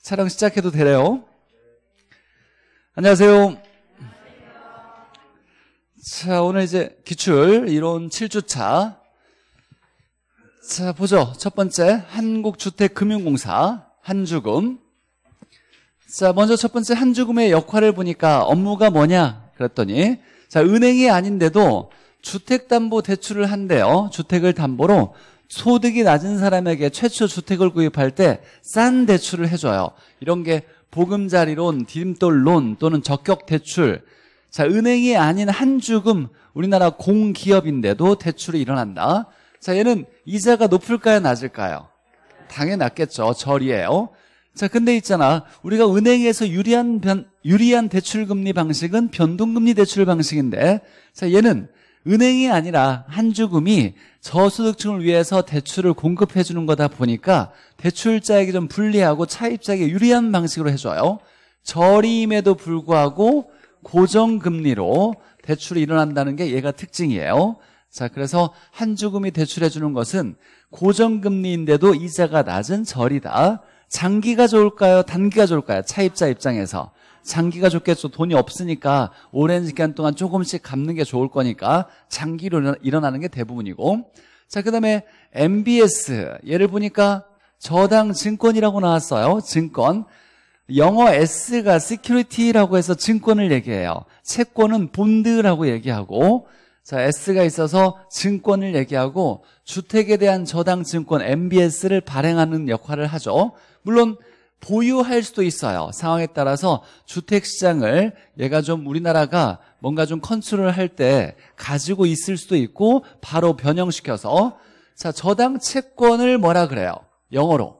촬영 시작해도 되래요? 안녕하세요. 자, 오늘 이제 기출 이론 7주차. 자, 보죠. 첫 번째, 한국주택금융공사, 한주금. 자, 먼저 첫 번째 한주금의 역할을 보니까 업무가 뭐냐? 그랬더니, 자, 은행이 아닌데도 주택담보대출을 한대요. 주택을 담보로 소득이 낮은 사람에게 최초 주택을 구입할 때 싼 대출을 해줘요. 이런 게 보금자리론, 디딤돌론 또는 적격대출. 자, 은행이 아닌 한주금 우리나라 공기업인데도 대출이 일어난다. 자, 얘는 이자가 높을까요? 낮을까요? 당연히 낮겠죠. 절이에요. 자, 근데 있잖아. 우리가 은행에서 유리한 변, 유리한 대출금리 방식은 변동금리 대출 방식인데, 자, 얘는 은행이 아니라 한주금이 저소득층을 위해서 대출을 공급해 주는 거다 보니까 대출자에게 좀 불리하고 차입자에게 유리한 방식으로 해줘요. 저임에도 불구하고 고정금리로 대출이 일어난다는 게 얘가 특징이에요. 자, 그래서 한주금이 대출해 주는 것은 고정금리인데도 이자가 낮은 절이다. 장기가 좋을까요? 단기가 좋을까요? 차입자 입장에서. 장기가 좋겠죠 돈이 없으니까 오랜 기간 동안 조금씩 갚는 게 좋을 거니까 장기로 일어나는 게 대부분이고 자, 그 다음에 MBS 예를 보니까 저당 증권이라고 나왔어요. 증권. 영어 S가 security라고 해서 증권을 얘기해요. 채권은 본드라고 얘기하고 자, S가 있어서 증권을 얘기하고 주택에 대한 저당 증권 MBS를 발행하는 역할을 하죠. 물론 보유할 수도 있어요. 상황에 따라서 주택 시장을 얘가 좀 우리나라가 뭔가 좀 컨트롤 할때 가지고 있을 수도 있고 바로 변형시켜서 자, 저당 채권을 뭐라 그래요? 영어로.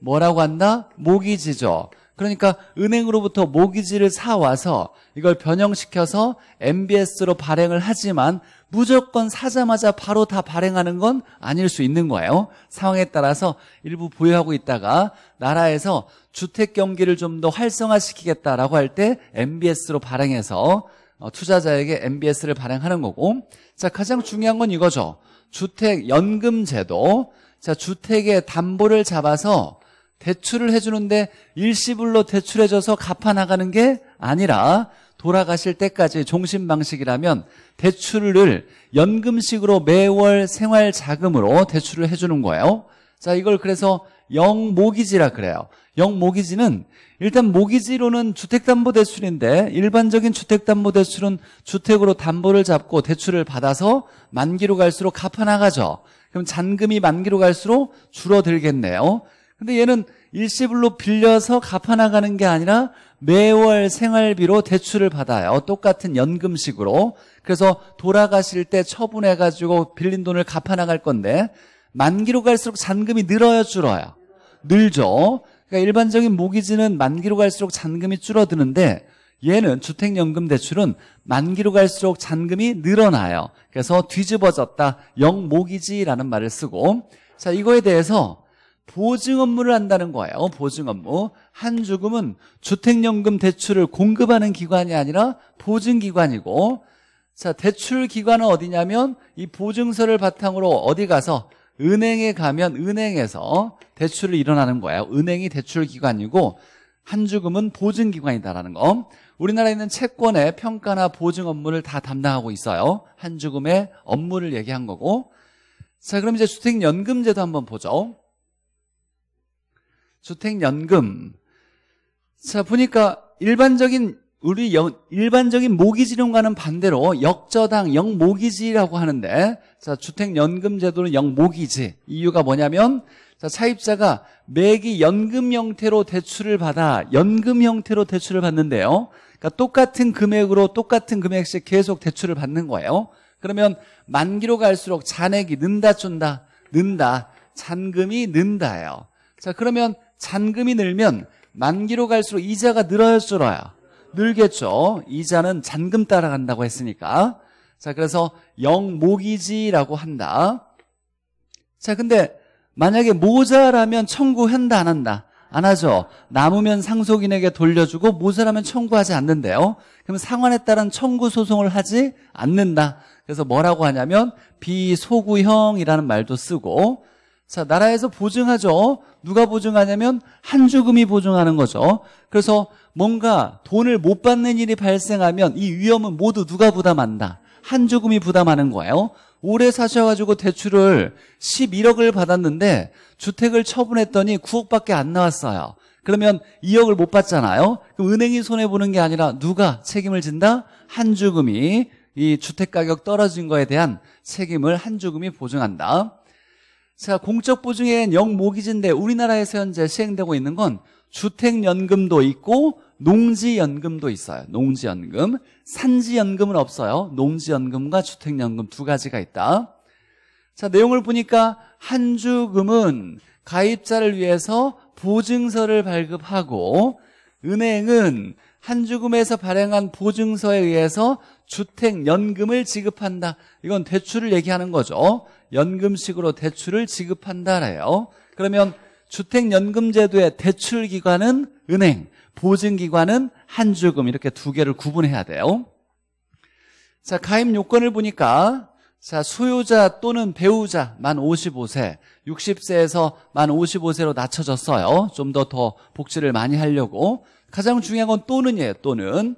뭐라고 한다? 모기지죠. 그러니까 은행으로부터 모기지를 사와서 이걸 변형시켜서 MBS로 발행을 하지만 무조건 사자마자 바로 다 발행하는 건 아닐 수 있는 거예요. 상황에 따라서 일부 보유하고 있다가 나라에서 주택 경기를 좀 더 활성화시키겠다라고 할 때 MBS로 발행해서 어, 투자자에게 MBS를 발행하는 거고 자 가장 중요한 건 이거죠. 주택 연금 제도 자 주택의 담보를 잡아서 대출을 해주는데 일시불로 대출해줘서 갚아나가는 게 아니라 돌아가실 때까지 종신 방식이라면 대출을 연금식으로 매월 생활자금으로 대출을 해주는 거예요. 자, 이걸 그래서 영모기지라 그래요. 영모기지는 일단 모기지로는 주택담보대출인데 일반적인 주택담보대출은 주택으로 담보를 잡고 대출을 받아서 만기로 갈수록 갚아나가죠. 그럼 잔금이 만기로 갈수록 줄어들겠네요. 근데 얘는 일시불로 빌려서 갚아나가는 게 아니라 매월 생활비로 대출을 받아요. 똑같은 연금식으로. 그래서 돌아가실 때 처분해가지고 빌린 돈을 갚아나갈 건데 만기로 갈수록 잔금이 늘어요, 줄어요? 늘죠. 그러니까 일반적인 모기지는 만기로 갈수록 잔금이 줄어드는데 얘는 주택연금 대출은 만기로 갈수록 잔금이 늘어나요. 그래서 뒤집어졌다. 영모기지라는 말을 쓰고 자 이거에 대해서 보증 업무를 한다는 거예요 어, 보증 업무 한주금은 주택연금 대출을 공급하는 기관이 아니라 보증기관이고 자 대출 기관은 어디냐면 이 보증서를 바탕으로 어디 가서 은행에 가면 은행에서 대출을 일어나는 거예요 은행이 대출 기관이고 한주금은 보증 기관이다라는 거 우리나라에 있는 채권의 평가나 보증 업무를 다 담당하고 있어요 한주금의 업무를 얘기한 거고 자 그럼 이제 주택연금제도 한번 보죠 주택연금. 자, 보니까 일반적인 우리 영, 일반적인 모기지론과는 반대로 역저당 영모기지라고 하는데 자 주택연금 제도는 영모기지 이유가 뭐냐면 자 차입자가 매기 연금 형태로 대출을 받아 연금 형태로 대출을 받는데요 그러니까 똑같은 금액으로 똑같은 금액씩 계속 대출을 받는 거예요 그러면 만기로 갈수록 잔액이 는다 준다 는다 잔금이 는다예요 자 그러면 잔금이 늘면 만기로 갈수록 이자가 늘어요 줄어요? 늘겠죠. 이자는 잔금 따라간다고 했으니까. 자, 그래서 영모기지라고 한다. 자, 근데 만약에 모자라면 청구한다, 안 한다? 안 하죠. 남으면 상속인에게 돌려주고 모자라면 청구하지 않는데요. 그럼 상환에 따른 청구 소송을 하지 않는다. 그래서 뭐라고 하냐면 비소구형이라는 말도 쓰고 자, 나라에서 보증하죠. 누가 보증하냐면 한주금이 보증하는 거죠. 그래서 뭔가 돈을 못 받는 일이 발생하면 이 위험은 모두 누가 부담한다. 한주금이 부담하는 거예요. 오래 사셔가지고 대출을 11억을 받았는데 주택을 처분했더니 9억밖에 안 나왔어요. 그러면 2억을 못 받잖아요. 그럼 은행이 손해보는 게 아니라 누가 책임을 진다? 한주금이 이 주택가격 떨어진 거에 대한 책임을 한주금이 보증한다. 자, 공적 보증에 영모기지인데 우리나라에서 현재 시행되고 있는 건 주택연금도 있고 농지연금도 있어요. 농지연금. 산지연금은 없어요. 농지연금과 주택연금 두 가지가 있다. 자, 내용을 보니까 한주금은 가입자를 위해서 보증서를 발급하고 은행은 한주금에서 발행한 보증서에 의해서 주택연금을 지급한다. 이건 대출을 얘기하는 거죠. 연금식으로 대출을 지급한다래요. 그러면 주택연금제도의 대출기관은 은행, 보증기관은 한주금 이렇게 두 개를 구분해야 돼요. 자, 가입 요건을 보니까 자, 소유자 또는 배우자 만 55세, 60세에서 만 55세로 낮춰졌어요. 좀 더더 더 복지를 많이 하려고. 가장 중요한 건 또는이에요, 또는.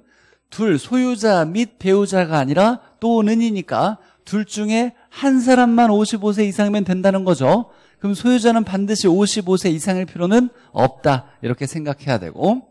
둘, 소유자 및 배우자가 아니라 또는이니까 둘 중에 한 사람만 55세 이상이면 된다는 거죠. 그럼 소유자는 반드시 55세 이상일 필요는 없다. 이렇게 생각해야 되고.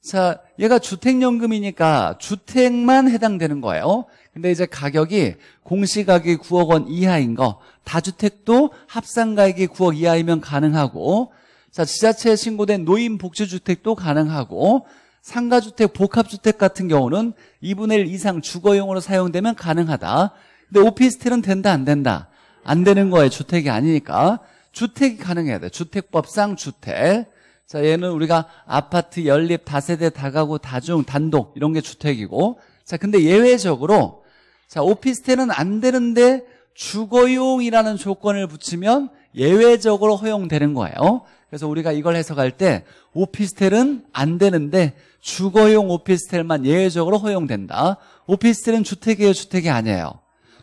자, 얘가 주택연금이니까 주택만 해당되는 거예요. 근데 이제 가격이 공시가격이 9억 원 이하인 거, 다주택도 합산가액이 9억 이하이면 가능하고, 자, 지자체에 신고된 노인복지주택도 가능하고, 상가주택, 복합주택 같은 경우는 2분의 1 이상 주거용으로 사용되면 가능하다. 근데 오피스텔은 된다 안 된다? 안 되는 거예요. 주택이 아니니까. 주택이 가능해야 돼. 주택법상 주택. 자, 얘는 우리가 아파트, 연립, 다세대, 다가구, 다중, 단독 이런 게 주택이고 자, 근데 예외적으로 자, 오피스텔은 안 되는데 주거용이라는 조건을 붙이면 예외적으로 허용되는 거예요. 그래서 우리가 이걸 해석할 때 오피스텔은 안 되는데 주거용 오피스텔만 예외적으로 허용된다. 오피스텔은 주택이에요, 주택이 아니에요.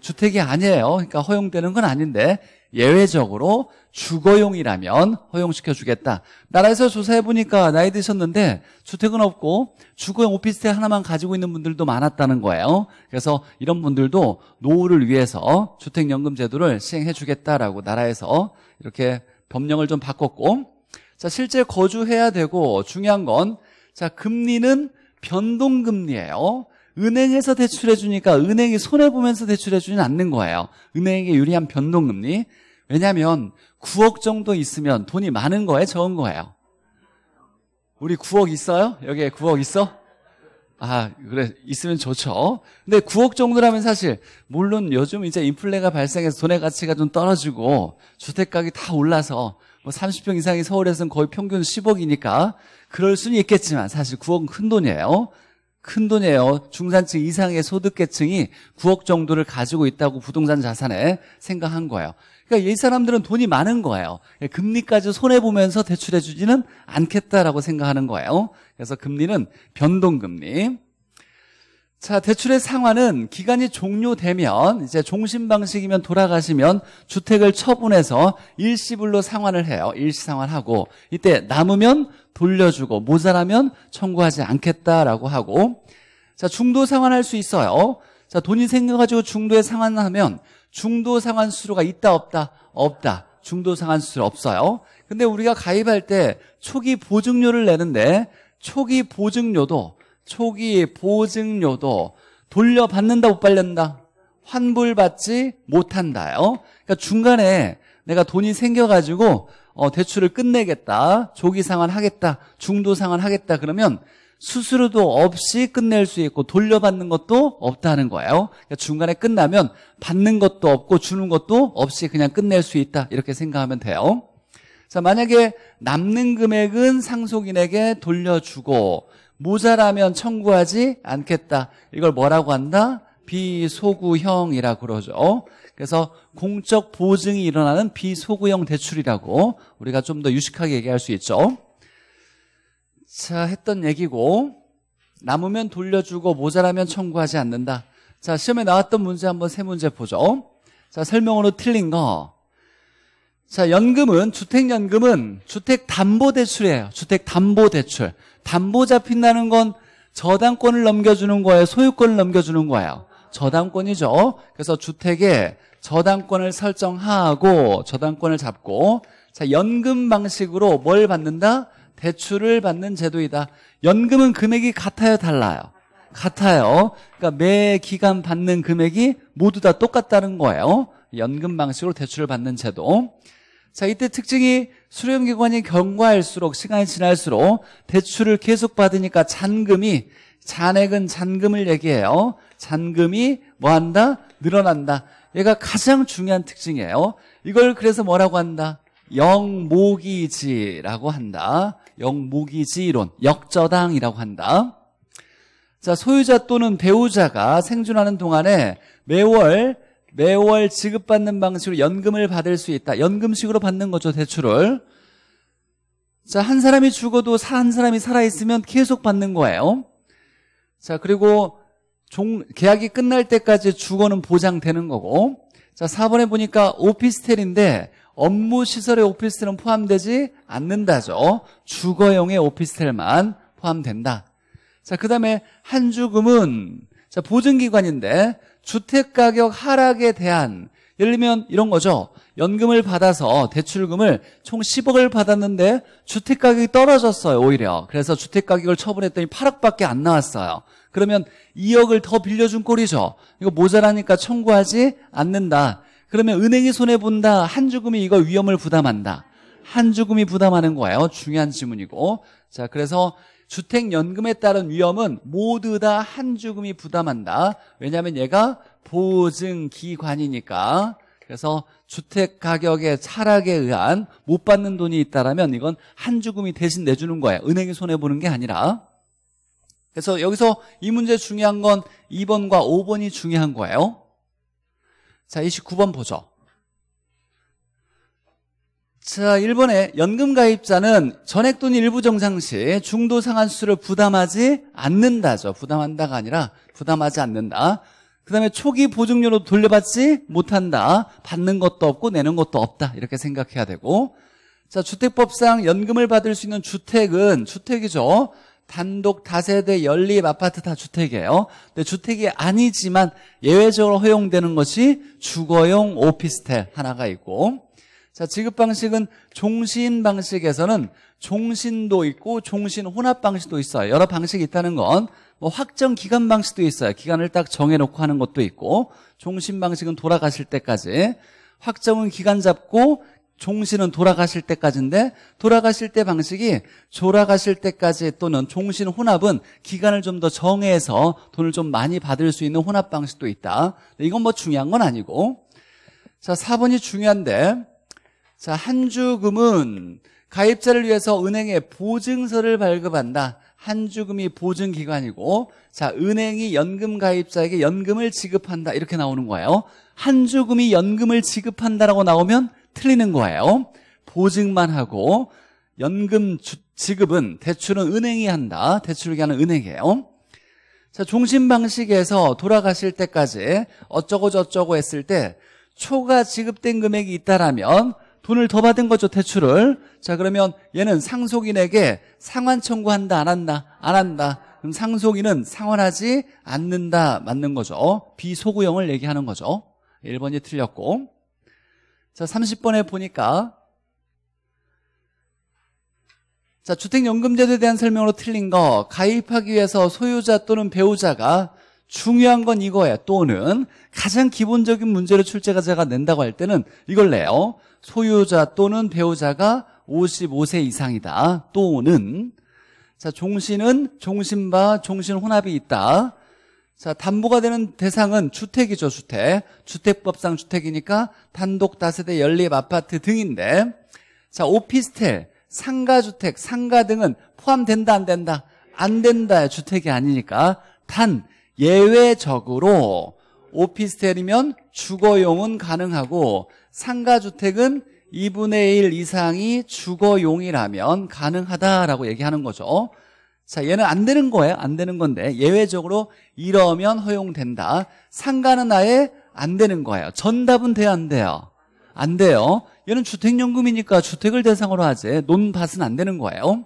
주택이 아니에요. 그러니까 허용되는 건 아닌데 예외적으로 주거용이라면 허용시켜 주겠다. 나라에서 조사해 보니까 나이 드셨는데 주택은 없고 주거용 오피스텔 하나만 가지고 있는 분들도 많았다는 거예요. 그래서 이런 분들도 노후를 위해서 주택연금 제도를 시행해 주겠다라고 나라에서 이렇게 법령을 좀 바꿨고 자, 실제 거주해야 되고 중요한 건 자, 금리는 변동금리예요. 은행에서 대출해 주니까 은행이 손해 보면서 대출해 주지는 않는 거예요. 은행에게 유리한 변동금리. 왜냐하면 9억 정도 있으면 돈이 많은 거예요, 적은 거예요. 우리 9억 있어요? 여기에 9억 있어? 아, 그래 있으면 좋죠. 근데 9억 정도라면 사실 물론 요즘 이제 인플레가 발생해서 돈의 가치가 좀 떨어지고 주택 가격이 다 올라서 뭐 30평 이상이 서울에서는 거의 평균 10억이니까 그럴 수는 있겠지만 사실 9억은 큰 돈이에요. 큰 돈이에요. 중산층 이상의 소득계층이 9억 정도를 가지고 있다고 부동산 자산에 생각한 거예요. 그러니까 이 사람들은 돈이 많은 거예요. 금리까지 손해보면서 대출해주지는 않겠다라고 생각하는 거예요. 그래서 금리는 변동금리. 자, 대출의 상환은 기간이 종료되면 이제 종신 방식이면 돌아가시면 주택을 처분해서 일시불로 상환을 해요. 일시 상환하고 이때 남으면 돌려주고 모자라면 청구하지 않겠다라고 하고 자, 중도 상환할 수 있어요. 자, 돈이 생겨 가지고 중도에 상환하면 중도 상환 수수료가 있다 없다? 없다. 중도 상환 수수료 없어요. 근데 우리가 가입할 때 초기 보증료를 내는데 초기 보증료도 초기 보증료도 돌려받는다 못 받는다 환불받지 못한다요. 그러니까 중간에 내가 돈이 생겨가지고 어, 대출을 끝내겠다, 조기 상환하겠다, 중도 상환하겠다 그러면 수수료도 없이 끝낼 수 있고 돌려받는 것도 없다는 거예요. 그러니까 중간에 끝나면 받는 것도 없고 주는 것도 없이 그냥 끝낼 수 있다 이렇게 생각하면 돼요. 자 만약에 남는 금액은 상속인에게 돌려주고 모자라면 청구하지 않겠다. 이걸 뭐라고 한다? 비소구형이라고 그러죠. 그래서 공적 보증이 일어나는 비소구형 대출이라고 우리가 좀 더 유식하게 얘기할 수 있죠. 자, 했던 얘기고 남으면 돌려주고 모자라면 청구하지 않는다. 자, 시험에 나왔던 문제 한번 세 문제 보죠. 자, 설명으로 틀린 거. 자, 연금은 주택 연금은 주택 담보 대출이에요. 주택 담보 대출. 담보 잡힌다는 건 저당권을 넘겨주는 거예요. 소유권을 넘겨주는 거예요. 저당권이죠. 그래서 주택에 저당권을 설정하고 저당권을 잡고 자 연금 방식으로 뭘 받는다? 대출을 받는 제도이다. 연금은 금액이 같아요, 달라요? 같아요. 그러니까 매 기간 받는 금액이 모두 다 똑같다는 거예요. 연금 방식으로 대출을 받는 제도. 자, 이때 특징이 수령기관이 경과할수록 시간이 지날수록 대출을 계속 받으니까 잔금이 잔액은 잔금을 얘기해요. 잔금이 뭐 한다? 늘어난다. 얘가 가장 중요한 특징이에요. 이걸 그래서 뭐라고 한다? 영모기지라고 한다. 영모기지 이론, 역저당이라고 한다. 자, 소유자 또는 배우자가 생존하는 동안에 매월 매월 지급받는 방식으로 연금을 받을 수 있다. 연금식으로 받는 거죠, 대출을. 자, 한 사람이 죽어도 한 사람이 살아있으면 계속 받는 거예요. 자, 그리고 종, 계약이 끝날 때까지 주거는 보장되는 거고. 자, 4번에 보니까 오피스텔인데 업무 시설의 오피스텔은 포함되지 않는다죠. 주거용의 오피스텔만 포함된다. 자, 그 다음에 한주금은 자, 보증기관인데 주택가격 하락에 대한 예를 들면 이런 거죠. 연금을 받아서 대출금을 총 10억을 받았는데 주택가격이 떨어졌어요, 오히려. 그래서 주택가격을 처분했더니 8억밖에 안 나왔어요. 그러면 2억을 더 빌려준 꼴이죠. 이거 모자라니까 청구하지 않는다. 그러면 은행이 손해본다. 한 주금이 이거 위험을 부담한다. 한 주금이 부담하는 거예요. 중요한 지문이고. 자, 그래서 주택연금에 따른 위험은 모두 다 한주금이 부담한다. 왜냐하면 얘가 보증기관이니까. 그래서 주택가격의 차락에 의한 못 받는 돈이 있다면 라 이건 한주금이 대신 내주는 거예요. 은행이 손해보는 게 아니라. 그래서 여기서 이 문제 중요한 건 2번과 5번이 중요한 거예요. 자, 29번 보죠. 자, 1번에 연금가입자는 전액 돈 일부 정상 시 중도 상환수를 부담하지 않는다죠. 부담한다가 아니라 부담하지 않는다. 그 다음에 초기 보증료로 돌려받지 못한다. 받는 것도 없고 내는 것도 없다. 이렇게 생각해야 되고 자 주택법상 연금을 받을 수 있는 주택은 주택이죠. 단독, 다세대, 연립, 아파트 다 주택이에요. 근데 주택이 아니지만 예외적으로 허용되는 것이 주거용 오피스텔 하나가 있고 자, 지급 방식은 종신 방식에서는 종신도 있고 종신 혼합 방식도 있어요. 여러 방식이 있다는 건 뭐 확정 기간 방식도 있어요. 기간을 딱 정해놓고 하는 것도 있고 종신 방식은 돌아가실 때까지 확정은 기간 잡고 종신은 돌아가실 때까지인데 돌아가실 때 방식이 돌아가실 때까지 또는 종신 혼합은 기간을 좀 더 정해서 돈을 좀 많이 받을 수 있는 혼합 방식도 있다. 이건 뭐 중요한 건 아니고 자 4번이 중요한데 자, 한 주금은 가입자를 위해서 은행에 보증서를 발급한다. 한 주금이 보증기관이고, 자, 은행이 연금 가입자에게 연금을 지급한다. 이렇게 나오는 거예요. 한 주금이 연금을 지급한다라고 나오면 틀리는 거예요. 보증만 하고, 연금 주, 지급은 대출은 은행이 한다. 대출기관은 은행이에요. 자, 종신 방식에서 돌아가실 때까지 어쩌고 저쩌고 했을 때 초과 지급된 금액이 있다라면 돈을 더 받은 거죠, 대출을. 자, 그러면 얘는 상속인에게 상환 청구한다, 안 한다, 안 한다. 그럼 상속인은 상환하지 않는다, 맞는 거죠. 비소구형을 얘기하는 거죠. 1번이 틀렸고. 자, 30번에 보니까 자, 주택연금제도에 대한 설명으로 틀린 거 가입하기 위해서 소유자 또는 배우자가 중요한 건 이거예요. 또는 가장 기본적인 문제로출제가제가 낸다고 할 때는 이걸 내요. 소유자 또는 배우자가 55세 이상이다. 또는 자 종신은 종신과 종신 혼합이 있다. 자 담보가 되는 대상은 주택이죠 주택 주택법상 주택이니까 단독 다세대 연립 아파트 등인데 자 오피스텔 상가주택 상가 등은 포함된다 안 된다 안 된다 주택이 아니니까 단 예외적으로 오피스텔이면 주거용은 가능하고 상가주택은 2분의 1 이상이 주거용이라면 가능하다라고 얘기하는 거죠. 자, 얘는 안 되는 거예요. 안 되는 건데 예외적으로 이러면 허용된다. 상가는 아예 안 되는 거예요. 전답은 돼야 안 돼요. 안 돼요. 얘는 주택연금이니까 주택을 대상으로 하지 논밭은 안 되는 거예요.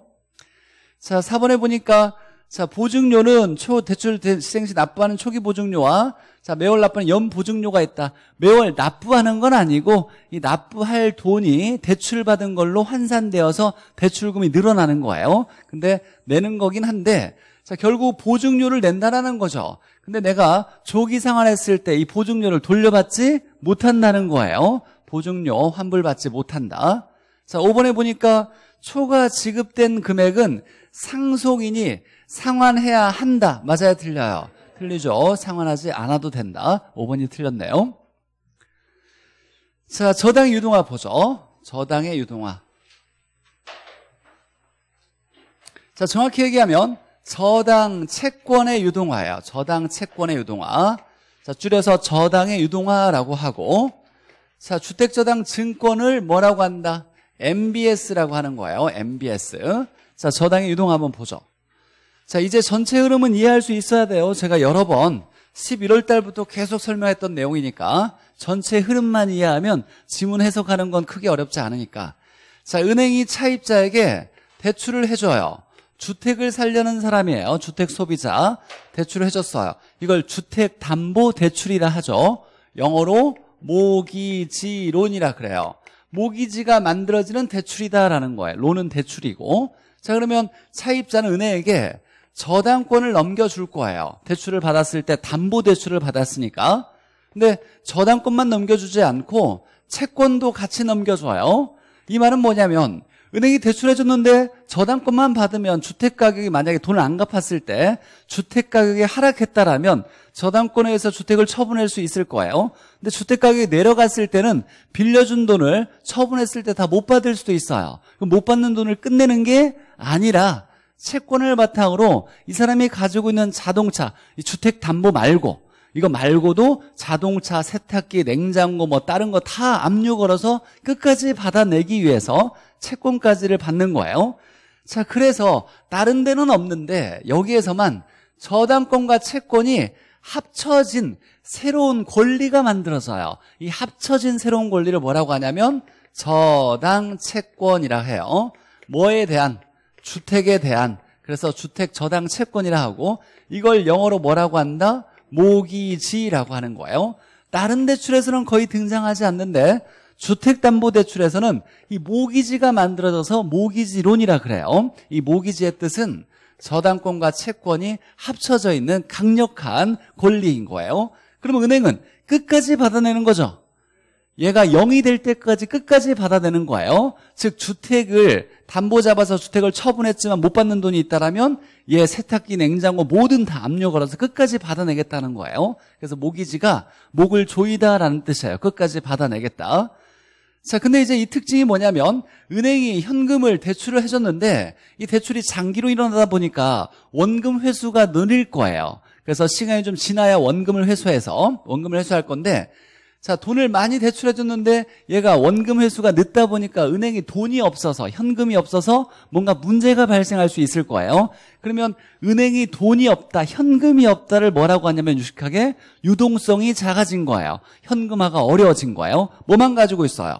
자, 4번에 보니까 자, 보증료는 초 대출 시행시 납부하는 초기 보증료와 자, 매월 납부하는 연 보증료가 있다. 매월 납부하는 건 아니고 이 납부할 돈이 대출받은 걸로 환산되어서 대출금이 늘어나는 거예요. 근데 내는 거긴 한데 자, 결국 보증료를 낸다라는 거죠. 근데 내가 조기 상환했을 때 이 보증료를 돌려받지 못한다는 거예요. 보증료 환불받지 못한다. 자, 5번에 보니까 초과 지급된 금액은 상속인이 상환해야 한다. 맞아요? 틀려요? 틀리죠. 상환하지 않아도 된다. 5번이 틀렸네요. 자, 저당 유동화 보죠. 저당의 유동화. 자, 정확히 얘기하면 저당 채권의 유동화예요. 저당 채권의 유동화. 자, 줄여서 저당의 유동화라고 하고 자, 주택 저당 증권을 뭐라고 한다? MBS라고 하는 거예요. MBS. 자, 저당의 유동 한번 보죠. 자, 이제 전체 흐름은 이해할 수 있어야 돼요. 제가 여러 번 11월 달부터 계속 설명했던 내용이니까 전체 흐름만 이해하면 지문 해석하는 건 크게 어렵지 않으니까. 자, 은행이 차입자에게 대출을 해줘요. 주택을 살려는 사람이에요. 주택 소비자. 대출을 해줬어요. 이걸 주택담보대출이라 하죠. 영어로 모기지론이라 그래요. 모기지가 만들어지는 대출이다라는 거예요. 론은 대출이고 자 그러면 차입자는 은행에게 저당권을 넘겨줄 거예요 대출을 받았을 때 담보대출을 받았으니까 근데 저당권만 넘겨주지 않고 채권도 같이 넘겨줘요 이 말은 뭐냐면 은행이 대출해줬는데 저당권만 받으면 주택가격이 만약에 돈을 안 갚았을 때 주택가격이 하락했다라면 저당권에서 주택을 처분할 수 있을 거예요. 근데 주택가격이 내려갔을 때는 빌려준 돈을 처분했을 때 다 못 받을 수도 있어요. 못 받는 돈을 끝내는 게 아니라 채권을 바탕으로 이 사람이 가지고 있는 자동차, 주택담보 말고 이거 말고도 자동차, 세탁기, 냉장고 뭐 다른 거 다 압류 걸어서 끝까지 받아내기 위해서 채권까지를 받는 거예요. 자, 그래서 다른 데는 없는데 여기에서만 저당권과 채권이 합쳐진 새로운 권리가 만들어져요. 이 합쳐진 새로운 권리를 뭐라고 하냐면 저당 채권이라 해요. 뭐에 대한 주택에 대한 그래서 주택 저당 채권이라 하고 이걸 영어로 뭐라고 한다? 모기지라고 하는 거예요. 다른 대출에서는 거의 등장하지 않는데 주택담보대출에서는 이 모기지가 만들어져서 모기지론이라 그래요. 이 모기지의 뜻은 저당권과 채권이 합쳐져 있는 강력한 권리인 거예요. 그러면 은행은 끝까지 받아내는 거죠. 얘가 0이 될 때까지 끝까지 받아내는 거예요. 즉 주택을 담보 잡아서 주택을 처분했지만 못 받는 돈이 있다라면 얘 세탁기, 냉장고 모든 다압력 걸어서 끝까지 받아내겠다는 거예요. 그래서 모기지가 목을 조이다라는 뜻이에요. 끝까지 받아내겠다. 자, 근데 이제 이 특징이 뭐냐면 은행이 현금을 대출을 해줬는데 이 대출이 장기로 일어나다 보니까 원금 회수가 늘릴 거예요. 그래서 시간이 좀 지나야 원금을 회수해서 원금을 회수할 건데 자, 돈을 많이 대출해줬는데 얘가 원금 회수가 늦다 보니까 은행이 돈이 없어서 현금이 없어서 뭔가 문제가 발생할 수 있을 거예요. 그러면 은행이 돈이 없다, 현금이 없다를 뭐라고 하냐면 유식하게 유동성이 작아진 거예요. 현금화가 어려워진 거예요. 뭐만 가지고 있어요?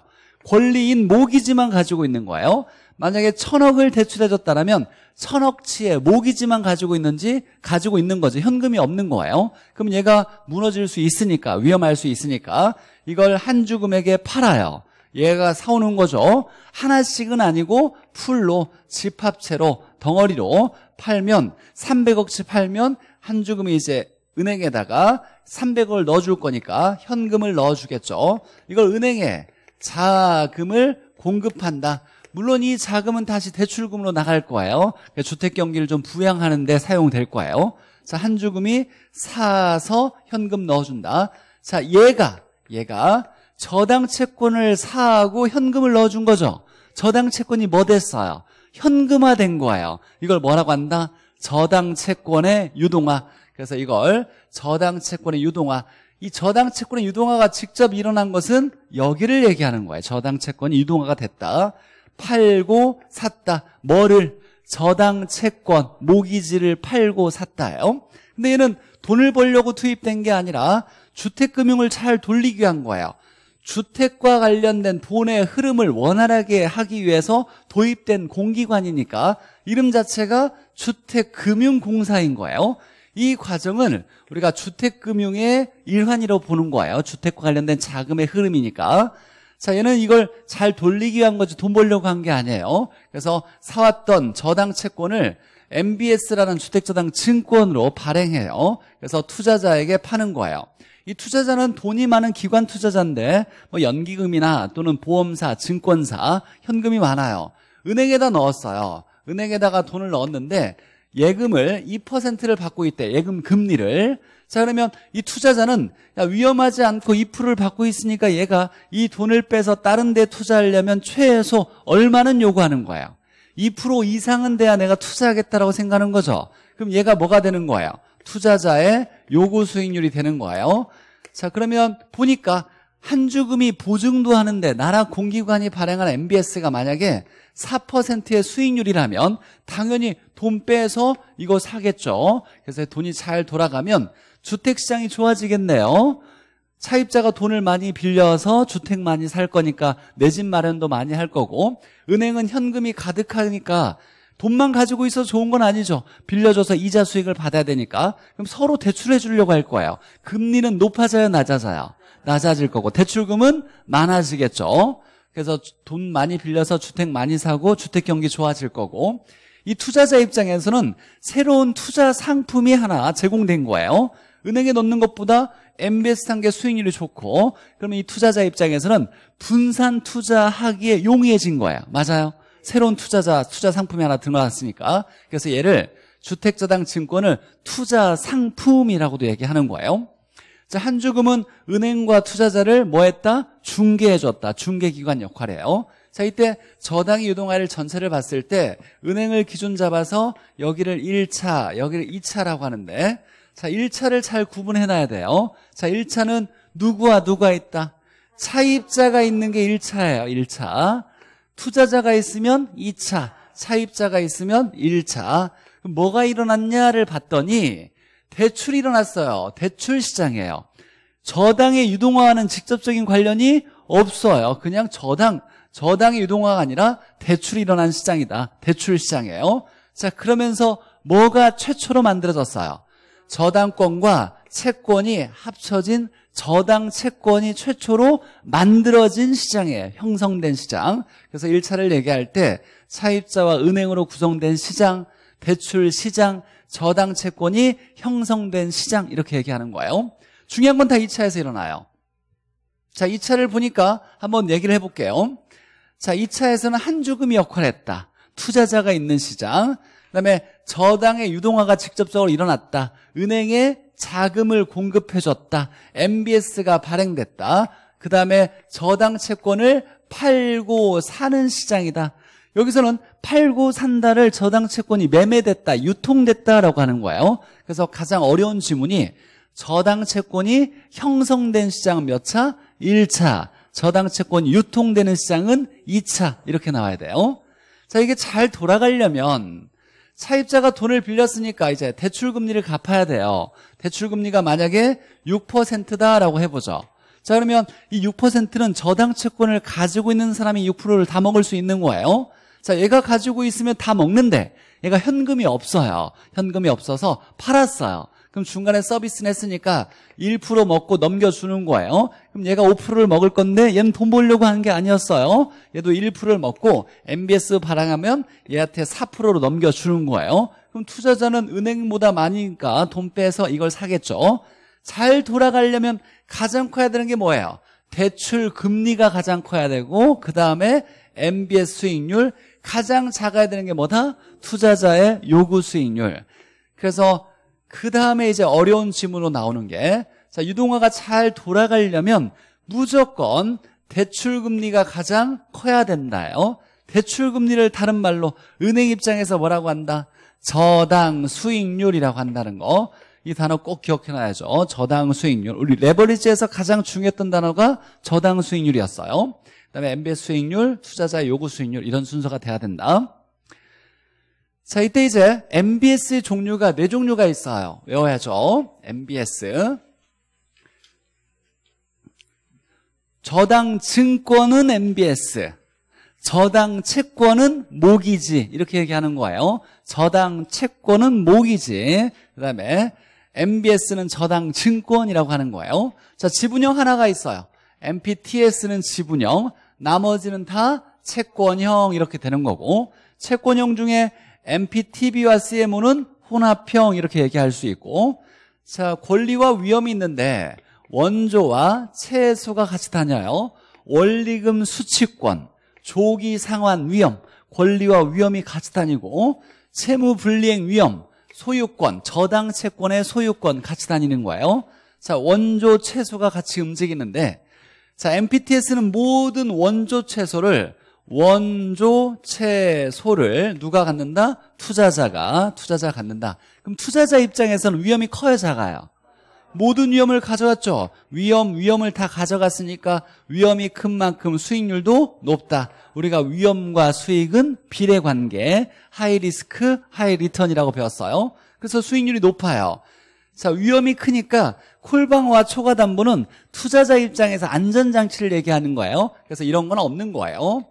권리인 모기지만 가지고 있는 거예요. 만약에 천억을 대출해줬다라면 천억치의 모기지만 가지고 있는지 가지고 있는 거죠. 현금이 없는 거예요. 그럼 얘가 무너질 수 있으니까 위험할 수 있으니까 이걸 한 주금액에 팔아요. 얘가 사오는 거죠. 하나씩은 아니고 풀로 집합체로 덩어리로 팔면 300억치 팔면 한 주금이 이제 은행에다가 300억을 넣어줄 거니까 현금을 넣어주겠죠. 이걸 은행에 자금을 공급한다. 물론 이 자금은 다시 대출금으로 나갈 거예요. 그러니까 주택 경기를 좀 부양하는 데 사용될 거예요. 자, 한 주금이 사서 현금 넣어준다. 자, 얘가 얘가 저당 채권을 사고 현금을 넣어준 거죠. 저당 채권이 뭐 됐어요? 현금화된 거예요. 이걸 뭐라고 한다? 저당 채권의 유동화. 그래서 이걸 저당 채권의 유동화. 이 저당 채권의 유동화가 직접 일어난 것은 여기를 얘기하는 거예요. 저당 채권이 유동화가 됐다. 팔고 샀다. 뭐를? 저당 채권, 모기지를 팔고 샀다요. 근데 얘는 돈을 벌려고 투입된 게 아니라 주택금융을 잘 돌리기 위한 거예요. 주택과 관련된 돈의 흐름을 원활하게 하기 위해서 도입된 공기관이니까 이름 자체가 주택금융공사인 거예요. 이과정은 우리가 주택금융의 일환이라고 보는 거예요. 주택과 관련된 자금의 흐름이니까. 자, 얘는 이걸 잘 돌리기 위한 거지 돈 벌려고 한 게 아니에요. 그래서 사왔던 저당 채권을 MBS라는 주택저당 증권으로 발행해요. 그래서 투자자에게 파는 거예요. 이 투자자는 돈이 많은 기관 투자자인데 뭐 연기금이나 또는 보험사, 증권사 현금이 많아요. 은행에다 넣었어요. 은행에다가 돈을 넣었는데 예금을 2%를 받고 있대. 예금 금리를. 자, 그러면 이 투자자는 야, 위험하지 않고 2%를 받고 있으니까 얘가 이 돈을 빼서 다른 데 투자하려면 최소 얼마는 요구하는 거예요. 2% 이상은 돼야 내가 투자하겠다라고 생각하는 거죠. 그럼 얘가 뭐가 되는 거예요? 투자자의 요구 수익률이 되는 거예요. 자, 그러면 보니까 한 주금이 보증도 하는데 나라 공기관이 발행한 MBS가 만약에 4%의 수익률이라면 당연히 돈 빼서 이거 사겠죠. 그래서 돈이 잘 돌아가면 주택시장이 좋아지겠네요. 차입자가 돈을 많이 빌려서 주택 많이 살 거니까 내 집 마련도 많이 할 거고 은행은 현금이 가득하니까 돈만 가지고 있어 좋은 건 아니죠. 빌려줘서 이자 수익을 받아야 되니까 그럼 서로 대출해 주려고 할 거예요. 금리는 높아져요, 낮아져요. 낮아질 거고 대출금은 많아지겠죠. 그래서 돈 많이 빌려서 주택 많이 사고 주택 경기 좋아질 거고 이 투자자 입장에서는 새로운 투자 상품이 하나 제공된 거예요. 은행에 넣는 것보다 MBS 단계 수익률이 좋고 그러면 이 투자자 입장에서는 분산 투자하기에 용이해진 거예요. 맞아요. 새로운 투자자 투자 상품이 하나 들어왔으니까 그래서 얘를 주택저당 증권을 투자 상품이라고도 얘기하는 거예요. 한 주금은 은행과 투자자를 뭐 했다? 중개해줬다. 중개기관 역할이에요. 자, 이때 저당이 유동화를 전체를 봤을 때 은행을 기준 잡아서 여기를 1차, 여기를 2차라고 하는데 자, 1차를 잘 구분해놔야 돼요. 자, 1차는 누구와 누가 있다? 차입자가 있는 게 1차예요. 1차. 투자자가 있으면 2차. 차입자가 있으면 1차. 뭐가 일어났냐를 봤더니 대출이 일어났어요. 대출 시장이에요. 저당의 유동화와는 직접적인 관련이 없어요. 그냥 저당, 저당의 유동화가 아니라 대출이 일어난 시장이다. 대출 시장이에요. 자, 그러면서 뭐가 최초로 만들어졌어요? 저당권과 채권이 합쳐진 저당 채권이 최초로 만들어진 시장에 형성된 시장. 그래서 1차를 얘기할 때 차입자와 은행으로 구성된 시장, 대출 시장, 저당 채권이 형성된 시장 이렇게 얘기하는 거예요. 중요한 건 다 2차에서 일어나요. 자, 2차를 보니까 한번 얘기를 해볼게요. 자, 2차에서는 한 주금이 역할을 했다. 투자자가 있는 시장. 그다음에 저당의 유동화가 직접적으로 일어났다. 은행에 자금을 공급해줬다. MBS가 발행됐다. 그다음에 저당 채권을 팔고 사는 시장이다. 여기서는 팔고 산다를 저당 채권이 매매됐다, 유통됐다라고 하는 거예요. 그래서 가장 어려운 지문이 저당 채권이 형성된 시장 은몇 차? 1차. 저당 채권 유통되는 시장은 2차. 이렇게 나와야 돼요. 자, 이게 잘 돌아가려면 차입자가 돈을 빌렸으니까 이제 대출금리를 갚아야 돼요. 대출금리가 만약에 6%다라고 해보죠. 자, 그러면 이 6%는 저당 채권을 가지고 있는 사람이 6%를 다 먹을 수 있는 거예요. 자, 얘가 가지고 있으면 다 먹는데 얘가 현금이 없어요. 현금이 없어서 팔았어요. 그럼 중간에 서비스는 했으니까 1% 먹고 넘겨주는 거예요. 그럼 얘가 5%를 먹을 건데 얘는 돈 벌려고 하는 게 아니었어요. 얘도 1%를 먹고 MBS 발행하면 얘한테 4%로 넘겨주는 거예요. 그럼 투자자는 은행보다 많으니까 돈 빼서 이걸 사겠죠. 잘 돌아가려면 가장 커야 되는 게 뭐예요? 대출 금리가 가장 커야 되고 그 다음에 MBS 수익률 가장 작아야 되는 게 뭐다? 투자자의 요구 수익률. 그래서 그 다음에 이제 어려운 질문으로 나오는 게 자, 유동화가 잘 돌아가려면 무조건 대출금리가 가장 커야 된다요. 대출금리를 다른 말로 은행 입장에서 뭐라고 한다? 저당 수익률이라고 한다는 거. 이 단어 꼭 기억해놔야죠. 저당 수익률. 우리 레버리지에서 가장 중요했던 단어가 저당 수익률이었어요. 그다음에 MBS 수익률, 투자자 요구 수익률 이런 순서가 돼야 된다. 자, 이때 이제 MBS의 종류가 네 종류가 있어요. 외워야죠. MBS. 저당 증권은 MBS. 저당 채권은 모기지. 이렇게 얘기하는 거예요. 저당 채권은 모기지. 그 다음에 MBS는 저당 증권이라고 하는 거예요. 자, 지분형 하나가 있어요. MPTS는 지분형, 나머지는 다 채권형 이렇게 되는 거고 채권형 중에 MPTB와 CMO는 혼합형 이렇게 얘기할 수 있고 자 권리와 위험이 있는데 원조와 채소가 같이 다녀요 원리금 수취권 조기 상환 위험 권리와 위험이 같이 다니고 채무 불이행 위험 소유권 저당 채권의 소유권 같이 다니는 거예요 자 원조 채소가 같이 움직이는데 자, MPTS는 모든 원조 채소를 원조 채소를 누가 갖는다? 투자자가 투자자 갖는다. 그럼 투자자 입장에서는 위험이 커요, 작아요. 모든 위험을 가져갔죠. 위험, 위험을 다 가져갔으니까 위험이 큰 만큼 수익률도 높다. 우리가 위험과 수익은 비례 관계, 하이 리스크, 하이 리턴이라고 배웠어요. 그래서 수익률이 높아요. 자, 위험이 크니까 콜방와 초과담보는 투자자 입장에서 안전장치를 얘기하는 거예요. 그래서 이런 건 없는 거예요.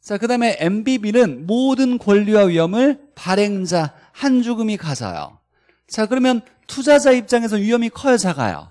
자, 그 다음에 MBB는 모든 권리와 위험을 발행자 한 주금이 가져요. 자, 그러면 투자자 입장에서 위험이 커요, 작아요?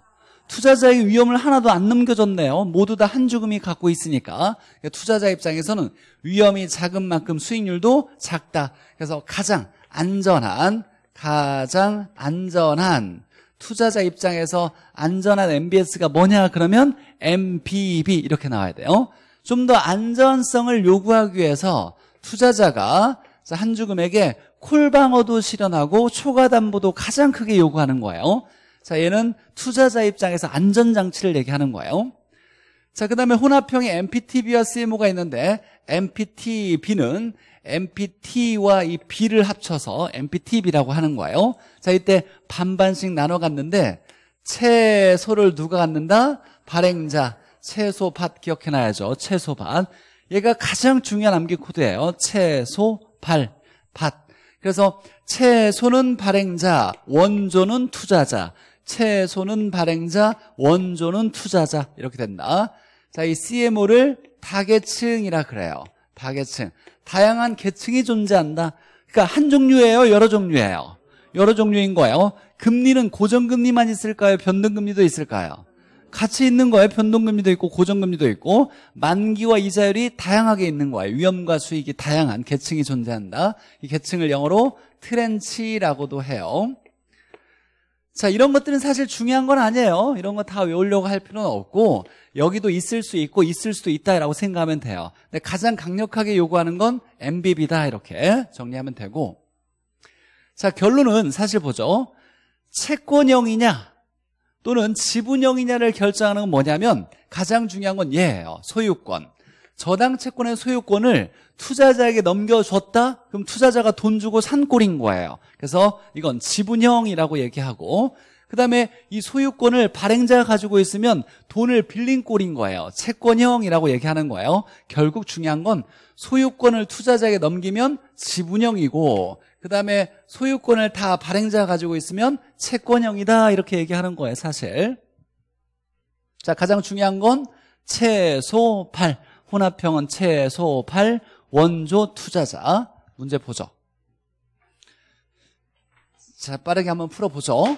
투자자의 위험을 하나도 안 넘겨줬네요. 모두 다 한 주금이 갖고 있으니까. 그러니까 투자자 입장에서는 위험이 작은 만큼 수익률도 작다. 그래서 가장 안전한, 가장 안전한 투자자 입장에서 안전한 MBS가 뭐냐 그러면 MPB 이렇게 나와야 돼요. 좀 더 안전성을 요구하기 위해서 투자자가 한 주금에게 콜방어도 실현하고 초과담보도 가장 크게 요구하는 거예요. 자, 얘는 투자자 입장에서 안전장치를 얘기하는 거예요. 자, 그 다음에 혼합형의 MPTB와 CMO가 있는데 MPTB는 MPT와 이 B를 합쳐서 MPTB라고 하는 거예요. 자, 이때 반반씩 나눠 갔는데 채소를 누가 갖는다? 발행자. 채소밭 기억해놔야죠. 채소밭. 얘가 가장 중요한 암기 코드예요. 채소, 발, 밭. 그래서 채소는 발행자, 원조는 투자자. 채소는 발행자, 원조는 투자자. 이렇게 된다. 자, 이 CMO를 다계층이라 그래요. 다계층. 다양한 계층이 존재한다. 그러니까 한 종류예요, 여러 종류예요. 여러 종류인 거예요. 어? 금리는 고정금리만 있을까요? 변동금리도 있을까요? 같이 있는 거예요. 변동금리도 있고 고정금리도 있고 만기와 이자율이 다양하게 있는 거예요. 위험과 수익이 다양한 계층이 존재한다. 이 계층을 영어로 트렌치라고도 해요. 자, 이런 것들은 사실 중요한 건 아니에요. 이런 거 다 외우려고 할 필요는 없고 여기도 있을 수 있고 있을 수도 있다라고 생각하면 돼요. 근데 가장 강력하게 요구하는 건 MBB다 이렇게 정리하면 되고 자, 결론은 사실 보죠. 채권형이냐 또는 지분형이냐를 결정하는 건 뭐냐면 가장 중요한 건 얘예요. 소유권. 저당 채권의 소유권을 투자자에게 넘겨줬다? 그럼 투자자가 돈 주고 산 꼴인 거예요. 그래서 이건 지분형이라고 얘기하고 그 다음에 이 소유권을 발행자가 가지고 있으면 돈을 빌린 꼴인 거예요. 채권형이라고 얘기하는 거예요. 결국 중요한 건 소유권을 투자자에게 넘기면 지분형이고 그 다음에 소유권을 다 발행자가 가지고 있으면 채권형이다 이렇게 얘기하는 거예요 사실 자 가장 중요한 건 최소 8 혼합형은 최소 8 원조 투자자 문제 보죠 자 빠르게 한번 풀어보죠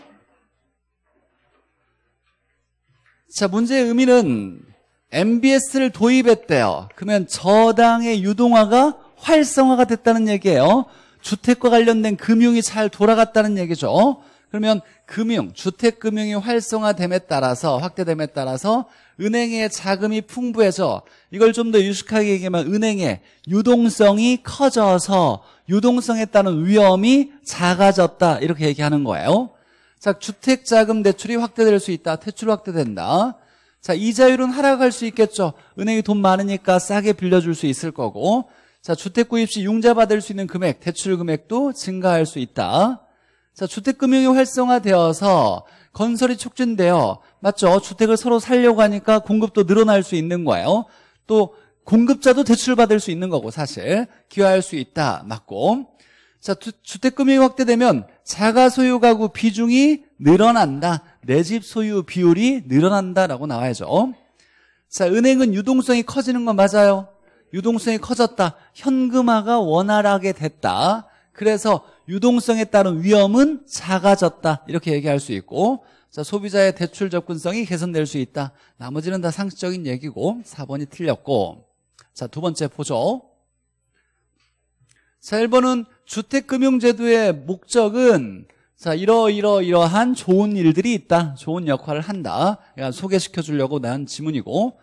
자 문제의 의미는 MBS를 도입했대요 그러면 저당의 유동화가 활성화가 됐다는 얘기예요 주택과 관련된 금융이 잘 돌아갔다는 얘기죠. 그러면 금융, 주택 금융이 활성화됨에 따라서 확대됨에 따라서 은행의 자금이 풍부해져 이걸 좀 더 유식하게 얘기하면 은행의 유동성이 커져서 유동성에 따른 위험이 작아졌다 이렇게 얘기하는 거예요. 자, 주택 자금 대출이 확대될 수 있다. 대출 확대된다. 자, 이자율은 하락할 수 있겠죠. 은행이 돈 많으니까 싸게 빌려줄 수 있을 거고 자, 주택구입 시 융자받을 수 있는 금액, 대출 금액도 증가할 수 있다. 자, 주택금융이 활성화되어서 건설이 촉진되어, 맞죠? 주택을 서로 살려고 하니까 공급도 늘어날 수 있는 거예요. 또, 공급자도 대출받을 수 있는 거고, 사실. 기여할 수 있다. 맞고. 자, 주택금융이 확대되면 자가 소유 가구 비중이 늘어난다. 내 집 소유 비율이 늘어난다라고 나와야죠. 자, 은행은 유동성이 커지는 건 맞아요. 유동성이 커졌다. 현금화가 원활하게 됐다. 그래서 유동성에 따른 위험은 작아졌다. 이렇게 얘기할 수 있고 자, 소비자의 대출 접근성이 개선될 수 있다. 나머지는 다 상식적인 얘기고 4번이 틀렸고 자, 두 번째 보죠. 자, 1번은 주택금융제도의 목적은 자, 이러이러이러한 좋은 일들이 있다. 좋은 역할을 한다. 그러니까 소개시켜 주려고 난 지문이고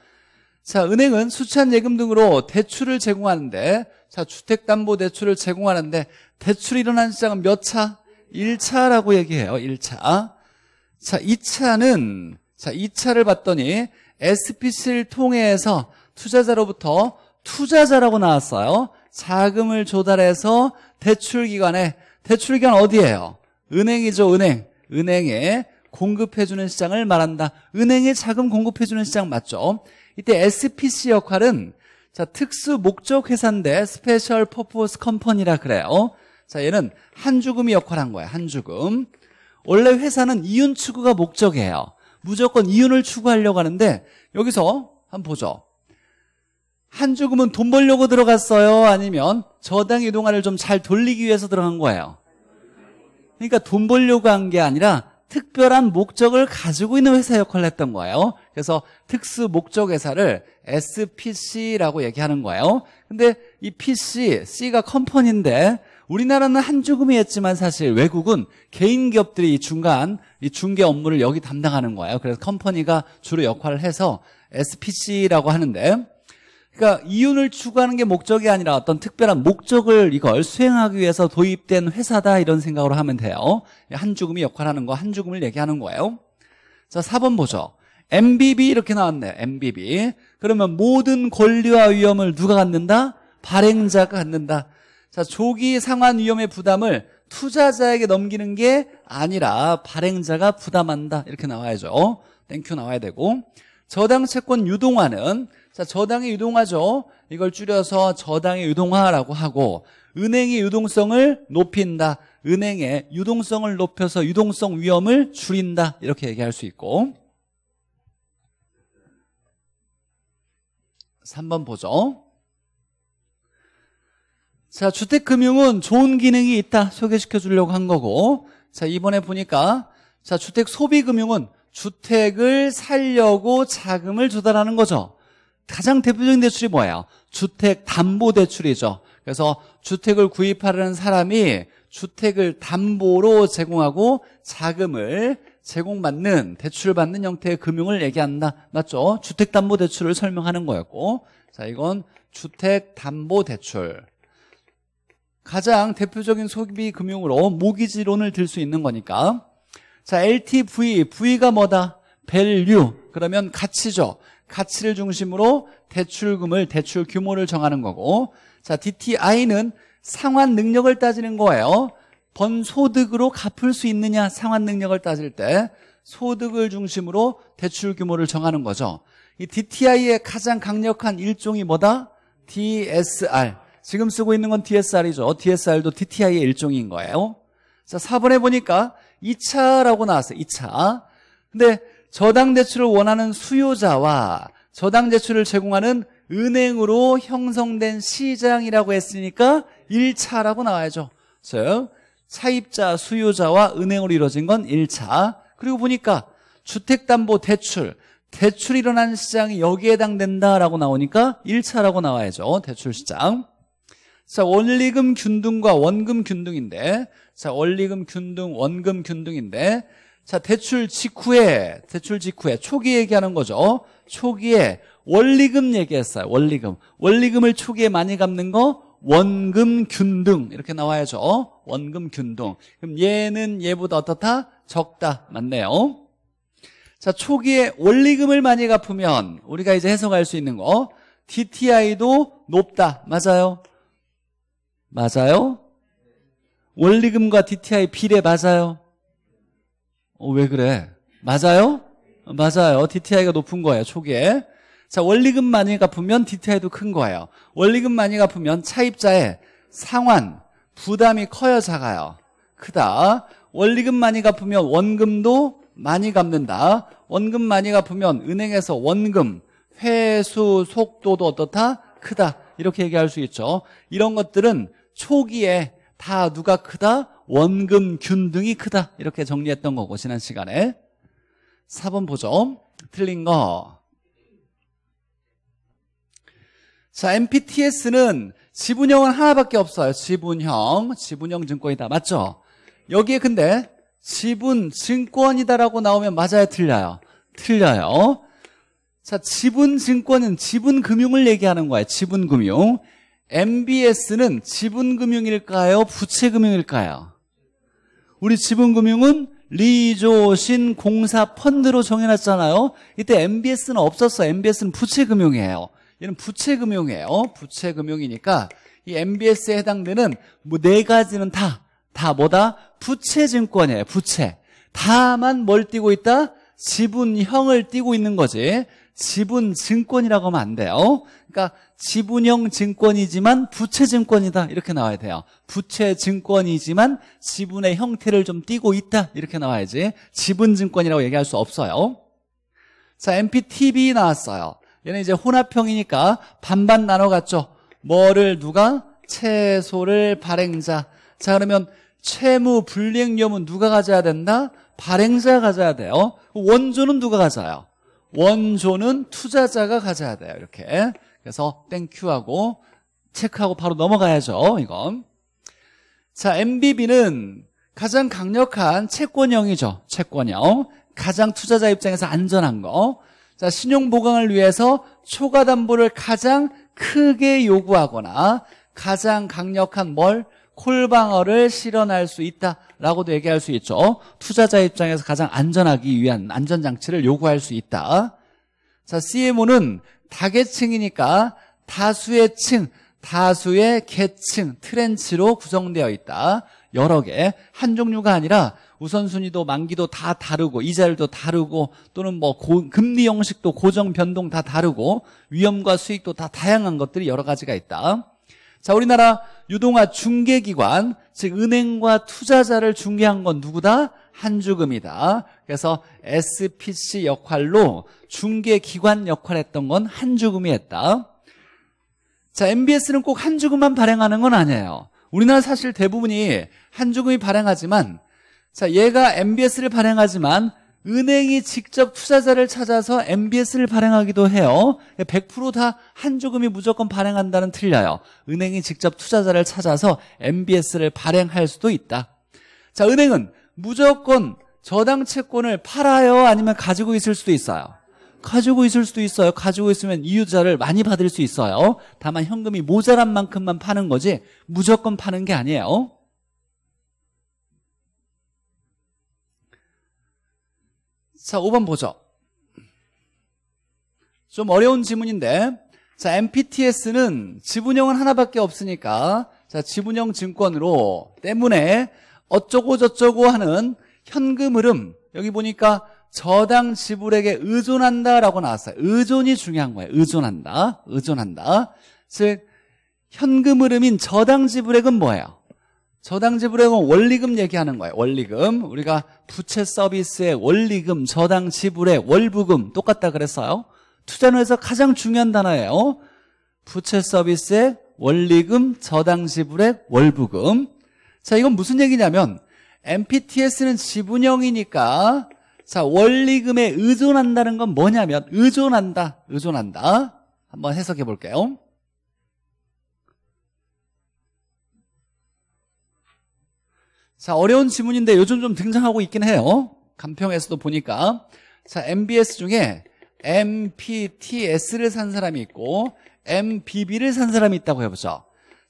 자, 은행은 수취한 예금 등으로 대출을 제공하는데, 자, 주택담보대출을 제공하는데, 대출이 일어난 시장은 몇 차? 1차라고 얘기해요, 1차. 자, 2차는, 자, 2차를 봤더니, SPC를 통해서 투자자로부터 투자자라고 나왔어요. 자금을 조달해서 대출기관에, 대출기관 어디예요? 은행이죠, 은행. 은행에 공급해주는 시장을 말한다. 은행에 자금 공급해주는 시장 맞죠? 이때 SPC 역할은 자, 특수 목적 회사인데 스페셜 퍼포스 컴퍼니라 그래요. 자, 얘는 한주금이 역할한 거야. 한주금. 원래 회사는 이윤 추구가 목적이에요. 무조건 이윤을 추구하려고 하는데 여기서 한번 보죠. 한주금은 돈 벌려고 들어갔어요? 아니면 저당 이동화를 좀 잘 돌리기 위해서 들어간 거예요? 그러니까 돈 벌려고 한 게 아니라 특별한 목적을 가지고 있는 회사 역할을 했던 거예요. 그래서 특수 목적 회사를 SPC라고 얘기하는 거예요. 근데 이 PC, C가 컴퍼니인데 우리나라는 한주금이었지만 사실 외국은 개인 기업들이 이 중간 이 중개 업무를 여기 담당하는 거예요. 그래서 컴퍼니가 주로 역할을 해서 SPC라고 하는데 그러니까 이윤을 추구하는 게 목적이 아니라 어떤 특별한 목적을 이걸 수행하기 위해서 도입된 회사다 이런 생각으로 하면 돼요. 한 주금이 역할하는 거, 한 주금을 얘기하는 거예요. 자, 4번 보죠. MBB 이렇게 나왔네요. MBB. 그러면 모든 권리와 위험을 누가 갖는다? 발행자가 갖는다. 자, 조기 상환 위험의 부담을 투자자에게 넘기는 게 아니라 발행자가 부담한다. 이렇게 나와야죠. 땡큐 나와야 되고 저당 채권 유동화는 자, 저당이 유동화죠. 이걸 줄여서 저당의 유동화라고 하고 은행의 유동성을 높인다. 은행의 유동성을 높여서 유동성 위험을 줄인다. 이렇게 얘기할 수 있고 3번 보죠. 자, 주택금융은 좋은 기능이 있다 소개시켜 주려고 한 거고 자, 이번에 보니까 자, 주택 소비금융은 주택을 살려고 자금을 조달하는 거죠. 가장 대표적인 대출이 뭐예요? 주택담보대출이죠. 그래서 주택을 구입하려는 사람이 주택을 담보로 제공하고 자금을 제공받는 대출받는 을 형태의 금융을 얘기한다. 맞죠? 주택담보대출을 설명하는 거였고 자 이건 주택담보대출 가장 대표적인 소비금융으로 모기지론을 들 수 있는 거니까 자 LTV, V가 뭐다? 밸류 그러면 가치죠 가치를 중심으로 대출금을 대출 규모를 정하는 거고 자 DTI는 상환 능력을 따지는 거예요 번 소득으로 갚을 수 있느냐 상환 능력을 따질 때 소득을 중심으로 대출 규모를 정하는 거죠 이 DTI의 가장 강력한 일종이 뭐다? DSR 지금 쓰고 있는 건 DSR이죠 DSR도 DTI의 일종인 거예요 자 4번에 보니까 2차라고 나왔어요 2차 근데 저당 대출을 원하는 수요자와 저당 대출을 제공하는 은행으로 형성된 시장이라고 했으니까 1차라고 나와야죠. 즉 차입자, 수요자와 은행으로 이루어진 건 1차. 그리고 보니까 주택담보대출, 대출이 일어난 시장이 여기에 해당된다라고 나오니까 1차라고 나와야죠. 대출시장. 자, 원리금 균등과 원금 균등인데, 자, 원리금 균등, 원금 균등인데, 자, 대출 직후에, 대출 직후에, 초기 얘기하는 거죠. 초기에, 원리금 얘기했어요. 원리금. 원리금을 초기에 많이 갚는 거, 원금 균등. 이렇게 나와야죠. 원금 균등. 그럼 얘는 얘보다 어떻다? 적다. 맞네요. 자, 초기에 원리금을 많이 갚으면 우리가 이제 해석할 수 있는 거. DTI도 높다. 맞아요? 맞아요? 원리금과 DTI 비례 맞아요? 어, 왜 그래? 맞아요? 맞아요. DTI가 높은 거예요, 초기에. 자, 원리금 많이 갚으면 DTI도 큰 거예요. 원리금 많이 갚으면 차입자의 상환, 부담이 커요, 작아요? 크다. 원리금 많이 갚으면 원금도 많이 갚는다. 원금 많이 갚으면 은행에서 원금, 회수, 속도도 어떻다? 크다. 이렇게 얘기할 수 있죠. 이런 것들은 초기에 다 누가 크다? 원금 균등이 크다 이렇게 정리했던 거고 지난 시간에 4번 보죠 틀린 거 자, MPTS는 지분형은 하나밖에 없어요. 지분형, 지분형 증권이다. 맞죠? 여기에 근데 지분 증권이다라고 나오면 맞아요, 틀려요? 틀려요. 자, 지분 증권은 지분 금융을 얘기하는 거예요. 지분 금융. MBS는 지분 금융일까요? 부채 금융일까요? 우리 지분금융은 리조신 공사 펀드로 정해놨잖아요. 이때 MBS는 없었어. MBS는 부채금융이에요. 얘는 부채금융이에요. 부채금융이니까 이 MBS에 해당되는 뭐 네 가지는 다, 다 뭐다? 부채증권이에요. 부채. 다만 뭘 띄고 있다? 지분형을 띄고 있는 거지. 지분증권이라고 하면 안 돼요. 그러니까 지분형 증권이지만 부채 증권이다 이렇게 나와야 돼요 부채 증권이지만 지분의 형태를 좀띄고 있다 이렇게 나와야지 지분 증권이라고 얘기할 수 없어요 자 m p t v 나왔어요 얘는 이제 혼합형이니까 반반 나눠갔죠 뭐를 누가? 채소를 발행자 자 그러면 채무 불이행료은 누가 가져야 된다? 발행자가 가져야 돼요 원조는 누가 가져요? 원조는 투자자가 가져야 돼요 이렇게 그래서 땡큐하고 체크하고 바로 넘어가야죠 이건 자 MBB는 가장 강력한 채권형이죠 채권형 가장 투자자 입장에서 안전한 거 자, 신용 보강을 위해서 초과 담보를 가장 크게 요구하거나 가장 강력한 뭘 콜방어를 실현할 수 있다라고도 얘기할 수 있죠. 투자자 입장에서 가장 안전하기 위한 안전장치를 요구할 수 있다. 자, CMO는 다계층이니까 다수의 층, 다수의 계층, 트렌치로 구성되어 있다. 여러 개, 한 종류가 아니라 우선순위도 만기도 다 다르고 이자율도 다르고 또는 뭐 고, 금리 형식도 고정 변동 다 다르고 위험과 수익도 다 다양한 것들이 여러 가지가 있다. 자, 우리나라 유동화 중개기관, 즉 은행과 투자자를 중개한 건 누구다? 한 주금이다. 그래서 SPC 역할로 중개기관 역할 했던 건한 주금이 었다 자, MBS는 꼭한 주금만 발행하는 건 아니에요. 우리나라 사실 대부분이 한 주금이 발행하지만 자, 얘가 MBS를 발행하지만 은행이 직접 투자자를 찾아서 MBS를 발행하기도 해요. 100%다 한 조금이 무조건 발행한다는 틀려요. 은행이 직접 투자자를 찾아서 MBS를 발행할 수도 있다. 자, 은행은 무조건 저당 채권을 팔아요? 아니면 가지고 있을 수도 있어요? 가지고 있을 수도 있어요. 가지고 있으면 이유자를 많이 받을 수 있어요. 다만 현금이 모자란 만큼만 파는 거지 무조건 파는 게 아니에요. 자, 5번 보죠. 좀 어려운 질문인데 자, MPTS는 지분형은 하나밖에 없으니까 자, 지분형 증권으로 때문에 어쩌고 저쩌고 하는 현금 흐름 여기 보니까 저당 지불액에 의존한다라고 나왔어요. 의존이 중요한 거예요. 의존한다. 의존한다. 즉 현금 흐름인 저당 지불액은 뭐예요? 저당 지불액은 원리금 얘기하는 거예요. 원리금. 우리가 부채 서비스의 원리금, 저당 지불액, 월부금 똑같다 그랬어요. 투자론에서 가장 중요한 단어예요. 부채 서비스의 원리금, 저당 지불액, 월부금. 자, 이건 무슨 얘기냐면 MPTS는 지분형이니까 자, 원리금에 의존한다는 건 뭐냐면 의존한다. 의존한다. 한번 해석해 볼게요. 자, 어려운 지문인데 요즘 좀 등장하고 있긴 해요. 간평에서도 보니까 자, MBS 중에 MPTS를 산 사람이 있고 MBB를 산 사람이 있다고 해보죠.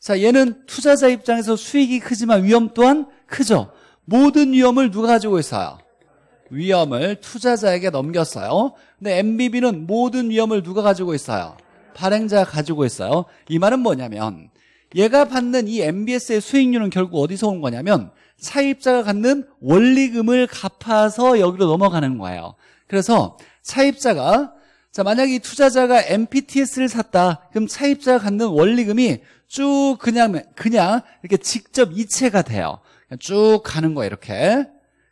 자, 얘는 투자자 입장에서 수익이 크지만 위험 또한 크죠. 모든 위험을 누가 가지고 있어요? 위험을 투자자에게 넘겼어요. 근데 MBB는 모든 위험을 누가 가지고 있어요? 발행자가 가지고 있어요. 이 말은 뭐냐면 얘가 받는 이 MBS의 수익률은 결국 어디서 온 거냐면 차입자가 갖는 원리금을 갚아서 여기로 넘어가는 거예요. 그래서 차입자가 자 만약에 이 투자자가 MPTS를 샀다. 그럼 차입자가 갖는 원리금이 쭉 그냥 그냥 이렇게 직접 이체가 돼요. 쭉 가는 거예요, 이렇게.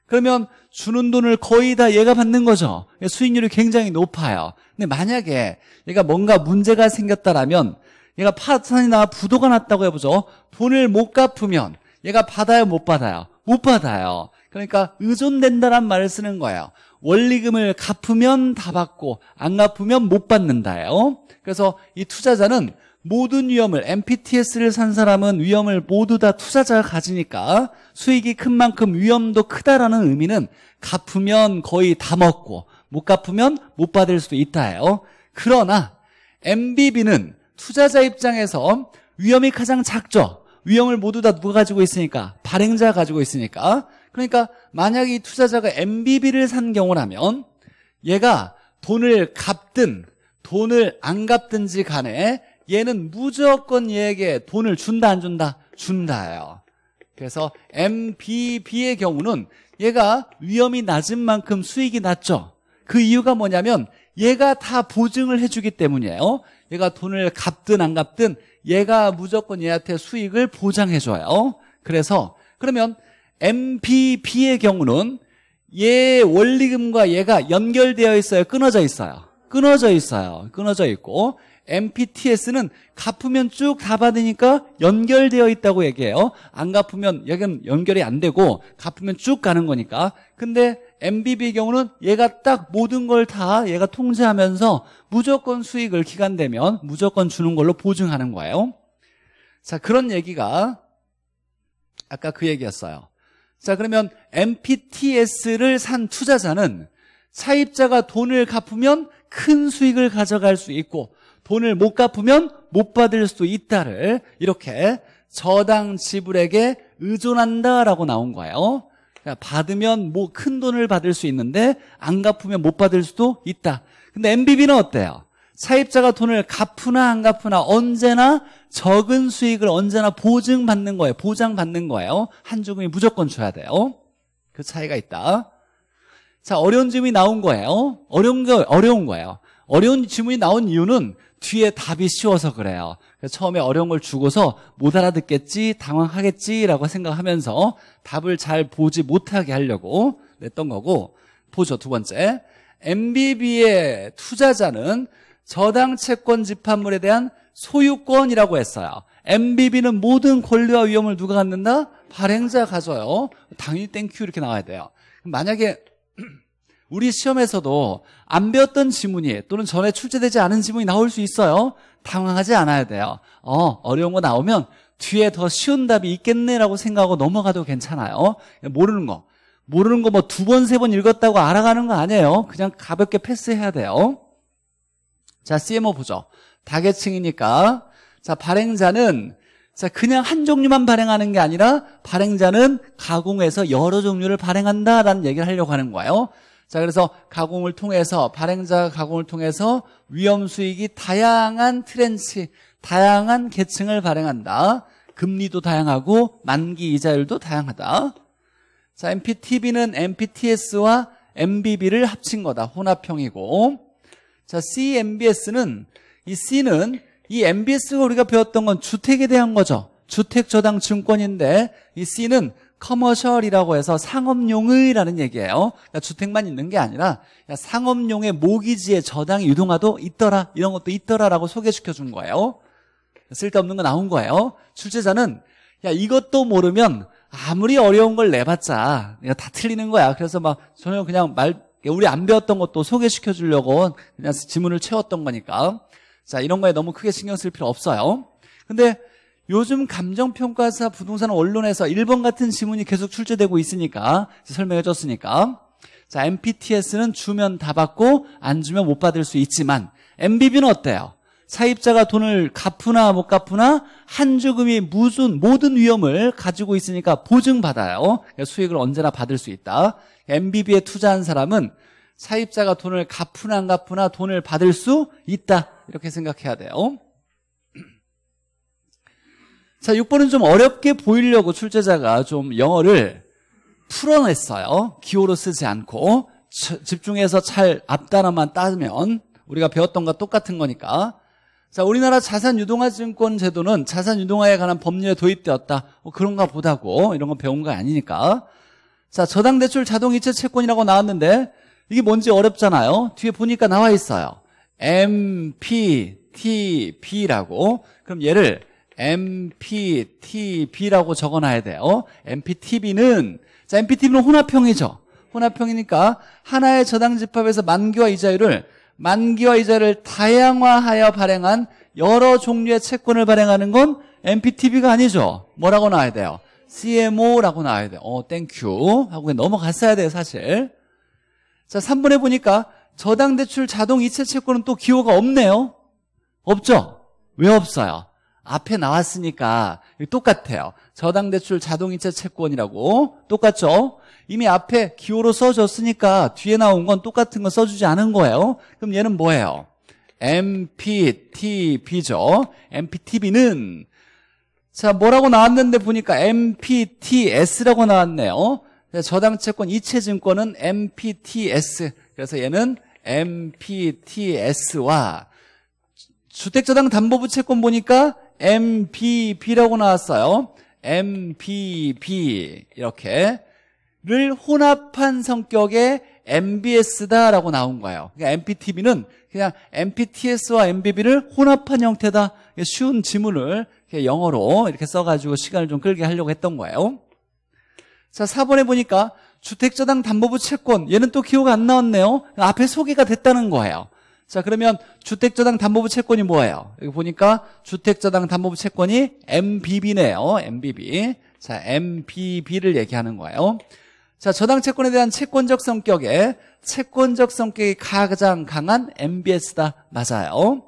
그러면 주는 돈을 거의 다 얘가 받는 거죠. 수익률이 굉장히 높아요. 근데 만약에 얘가 뭔가 문제가 생겼다라면 얘가 파산이나 부도가 났다고 해보죠. 돈을 못 갚으면 얘가 받아요, 못 받아요? 못 받아요. 그러니까 의존된다란 말을 쓰는 거예요. 원리금을 갚으면 다 받고 안 갚으면 못받는다요 그래서 이 투자자는 모든 위험을 MPTS를 산 사람은 위험을 모두 다 투자자가 가지니까 수익이 큰 만큼 위험도 크다라는 의미는 갚으면 거의 다 먹고 못 갚으면 못 받을 수도 있다해요 그러나 MBB는 투자자 입장에서 위험이 가장 작죠. 위험을 모두 다 누가 가지고 있으니까 발행자가 가지고 있으니까 그러니까 만약 이 투자자가 MBB를 산 경우라면 얘가 돈을 갚든 돈을 안 갚든지 간에 얘는 무조건 얘에게 돈을 준다 안 준다? 준다예요. 그래서 MBB의 경우는 얘가 위험이 낮은 만큼 수익이 낮죠. 그 이유가 뭐냐면 얘가 다 보증을 해주기 때문이에요. 얘가 돈을 갚든 안 갚든 얘가 무조건 얘한테 수익을 보장해줘요. 그래서 그러면 MPB의 경우는 얘 원리금과 얘가 연결되어 있어요? 끊어져 있어요? 끊어져 있어요. 끊어져 있고 MPTS는 갚으면 쭉 다 받으니까 연결되어 있다고 얘기해요. 안 갚으면 여기는 연결이 안 되고 갚으면 쭉 가는 거니까. 근데 MBB의 경우는 얘가 딱 모든 걸 다 얘가 통제하면서 무조건 수익을 기간 되면 무조건 주는 걸로 보증하는 거예요. 자, 그런 얘기가 아까 그 얘기였어요. 자, 그러면 MPTS를 산 투자자는 차입자가 돈을 갚으면 큰 수익을 가져갈 수 있고 돈을 못 갚으면 못 받을 수 있다를 이렇게 저당 지불액에 의존한다라고 나온 거예요. 그러니까 받으면 뭐 큰 돈을 받을 수 있는데 안 갚으면 못 받을 수도 있다. 근데 MBB는 어때요? 사입자가 돈을 갚으나 안 갚으나 언제나 적은 수익을 언제나 보증받는 거예요. 보장받는 거예요. 한 조금이 무조건 줘야 돼요. 그 차이가 있다. 자, 어려운 질문이 나온 거예요. 어려운 거, 어려운 거예요. 어려운 질문이 나온 이유는 뒤에 답이 쉬워서 그래요. 처음에 어려운 걸 주고서 못 알아듣겠지, 당황하겠지라고 생각하면서 답을 잘 보지 못하게 하려고 냈던 거고, 보죠. 두 번째. MBB의 투자자는 저당 채권 집합물에 대한 소유권이라고 했어요. MBB는 모든 권리와 위험을 누가 갖는다? 발행자 가져요. 당연히 땡큐 이렇게 나와야 돼요. 만약에 우리 시험에서도 안 배웠던 지문이 또는 전에 출제되지 않은 지문이 나올 수 있어요. 당황하지 않아야 돼요. 어, 어려운 거 나오면 뒤에 더 쉬운 답이 있겠네라고 생각하고 넘어가도 괜찮아요. 모르는 거. 모르는 거 뭐 두 번, 세 번 읽었다고 알아가는 거 아니에요. 그냥 가볍게 패스해야 돼요. 자, CMO 보죠. 다계층이니까. 자, 발행자는 자, 그냥 한 종류만 발행하는 게 아니라 발행자는 가공해서 여러 종류를 발행한다라는 얘기를 하려고 하는 거예요. 자, 그래서 가공을 통해서 발행자 가공을 통해서 위험 수익이 다양한 트렌치, 다양한 계층을 발행한다. 금리도 다양하고 만기 이자율도 다양하다. 자, MPTB는 MPTS와 MBB를 합친 거다. 혼합형이고. 자, CMBS는 이 C는 이 MBS가 우리가 배웠던 건 주택에 대한 거죠. 주택 저당 증권인데 이 C는 커머셜이라고 해서 상업용의라는 얘기예요. 그러니까 주택만 있는 게 아니라 그러니까 상업용의 모기지의 저당 유동화도 있더라. 이런 것도 있더라라고 소개시켜 준 거예요. 쓸데없는 거 나온 거예요. 출제자는 야 이것도 모르면 아무리 어려운 걸 내봤자 다 틀리는 거야. 그래서 막 전혀 그냥 말 우리 안 배웠던 것도 소개시켜 주려고 그냥 지문을 채웠던 거니까 자 이런 거에 너무 크게 신경 쓸 필요 없어요. 근데 요즘 감정평가사 부동산 언론에서 1번 같은 지문이 계속 출제되고 있으니까 설명해 줬으니까 자 MPTS는 주면 다 받고 안 주면 못 받을 수 있지만 MBB는 어때요? 사입자가 돈을 갚으나 못 갚으나 한 주금이 무슨 모든 위험을 가지고 있으니까 보증받아요. 그러니까 수익을 언제나 받을 수 있다. MBB에 투자한 사람은 사입자가 돈을 갚으나 안 갚으나 돈을 받을 수 있다. 이렇게 생각해야 돼요. 자, 6번은 좀 어렵게 보이려고 출제자가 좀 영어를 풀어냈어요. 기호로 쓰지 않고 집중해서 잘 앞단어만 따면 우리가 배웠던 것 똑같은 거니까. 자, 우리나라 자산 유동화 증권 제도는 자산 유동화에 관한 법률에 도입되었다. 뭐 그런가 보다고 이런 건 배운 거 아니니까. 자, 저당 대출 자동 이체 채권이라고 나왔는데 이게 뭔지 어렵잖아요. 뒤에 보니까 나와 있어요. MPTB라고. 그럼 얘를 MPTB라고 적어놔야 돼요. 어? MPTB는 자 MPTB는 혼합형이죠. 혼합형이니까 하나의 저당 집합에서 만기와 이자율을 만기와 이자를 다양화하여 발행한 여러 종류의 채권을 발행하는 건 MPTB가 아니죠. 뭐라고 나와야 돼요? CMO라고 나와야 돼요. 어, 땡큐 하고 넘어갔어야 돼요, 사실. 자, 3번에 보니까 저당 대출 자동 이체 채권은 또 기호가 없네요. 없죠? 왜 없어요? 앞에 나왔으니까 똑같아요. 저당대출 자동이체 채권이라고 똑같죠? 이미 앞에 기호로 써줬으니까 뒤에 나온 건 똑같은 거 써주지 않은 거예요. 그럼 얘는 뭐예요? MPTB죠. MPTB는 자 뭐라고 나왔는데 보니까 MPTS라고 나왔네요. 저당채권 이체증권은 MPTS 그래서 얘는 MPTS와 주택저당담보부 채권 보니까 MPP라고 나왔어요. MPP 이렇게 를 혼합한 성격의 MBS다라고 나온 거예요. 그러니까 MPTB는 그냥 MPTS와 MBB를 혼합한 형태다. 쉬운 지문을 영어로 이렇게 써가지고 시간을 좀 끌게 하려고 했던 거예요. 자, 4번에 보니까 주택저당 담보부 채권 얘는 또 기호가 안 나왔네요. 앞에 소개가 됐다는 거예요. 자 그러면 주택저당 담보부 채권이 뭐예요? 여기 보니까 주택저당 담보부 채권이 MBB네요. MBB. 자 MBB를 얘기하는 거예요. 자 저당 채권에 대한 채권적 성격에 채권적 성격이 가장 강한 MBS다. 맞아요.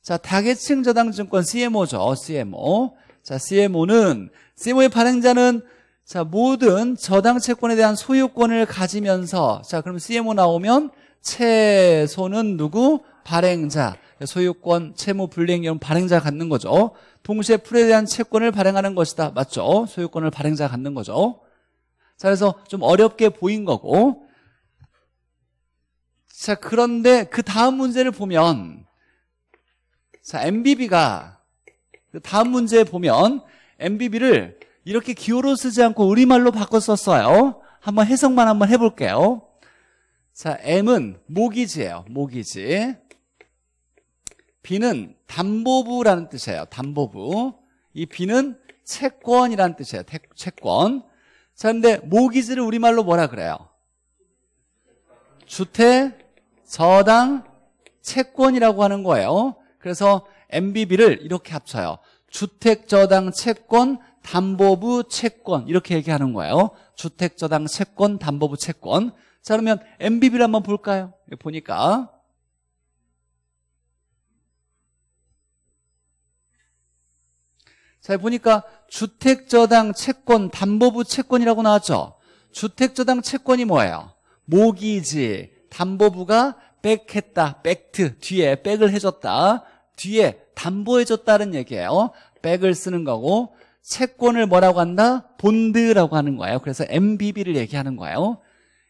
자 다계층 저당증권 CMO죠. CMO. 자 CMO는 CMO의 발행자는 자 모든 저당 채권에 대한 소유권을 가지면서 자 그럼 CMO 나오면 채소는 누구? 발행자. 소유권, 채무, 불이행 이런 발행자 갖는 거죠. 동시에 풀에 대한 채권을 발행하는 것이다. 맞죠? 소유권을 발행자 갖는 거죠. 자, 그래서 좀 어렵게 보인 거고. 자, 그런데 그 다음 문제를 보면 자, MBB가 그 다음 문제 보면 MBB를 이렇게 기호로 쓰지 않고 우리말로 바꿨었어요 한번 해석만 한번 해볼게요. 자, M은 모기지예요. 모기지. B는 담보부라는 뜻이에요. 담보부. 이 B는 채권이라는 뜻이에요. 채권. 자, 근데 모기지를 우리말로 뭐라 그래요? 주택, 저당, 채권이라고 하는 거예요. 그래서 MBB를 이렇게 합쳐요. 주택, 저당, 채권, 담보부, 채권 이렇게 얘기하는 거예요. 주택, 저당, 채권, 담보부, 채권. 자 그러면 MBB를 한번 볼까요? 보니까 자 보니까 주택저당 채권 담보부 채권이라고 나왔죠 주택저당 채권이 뭐예요? 모기지 담보부가 백했다 백트 뒤에 백을 해줬다 뒤에 담보해줬다는 얘기예요 백을 쓰는 거고 채권을 뭐라고 한다? 본드라고 하는 거예요 그래서 MBB를 얘기하는 거예요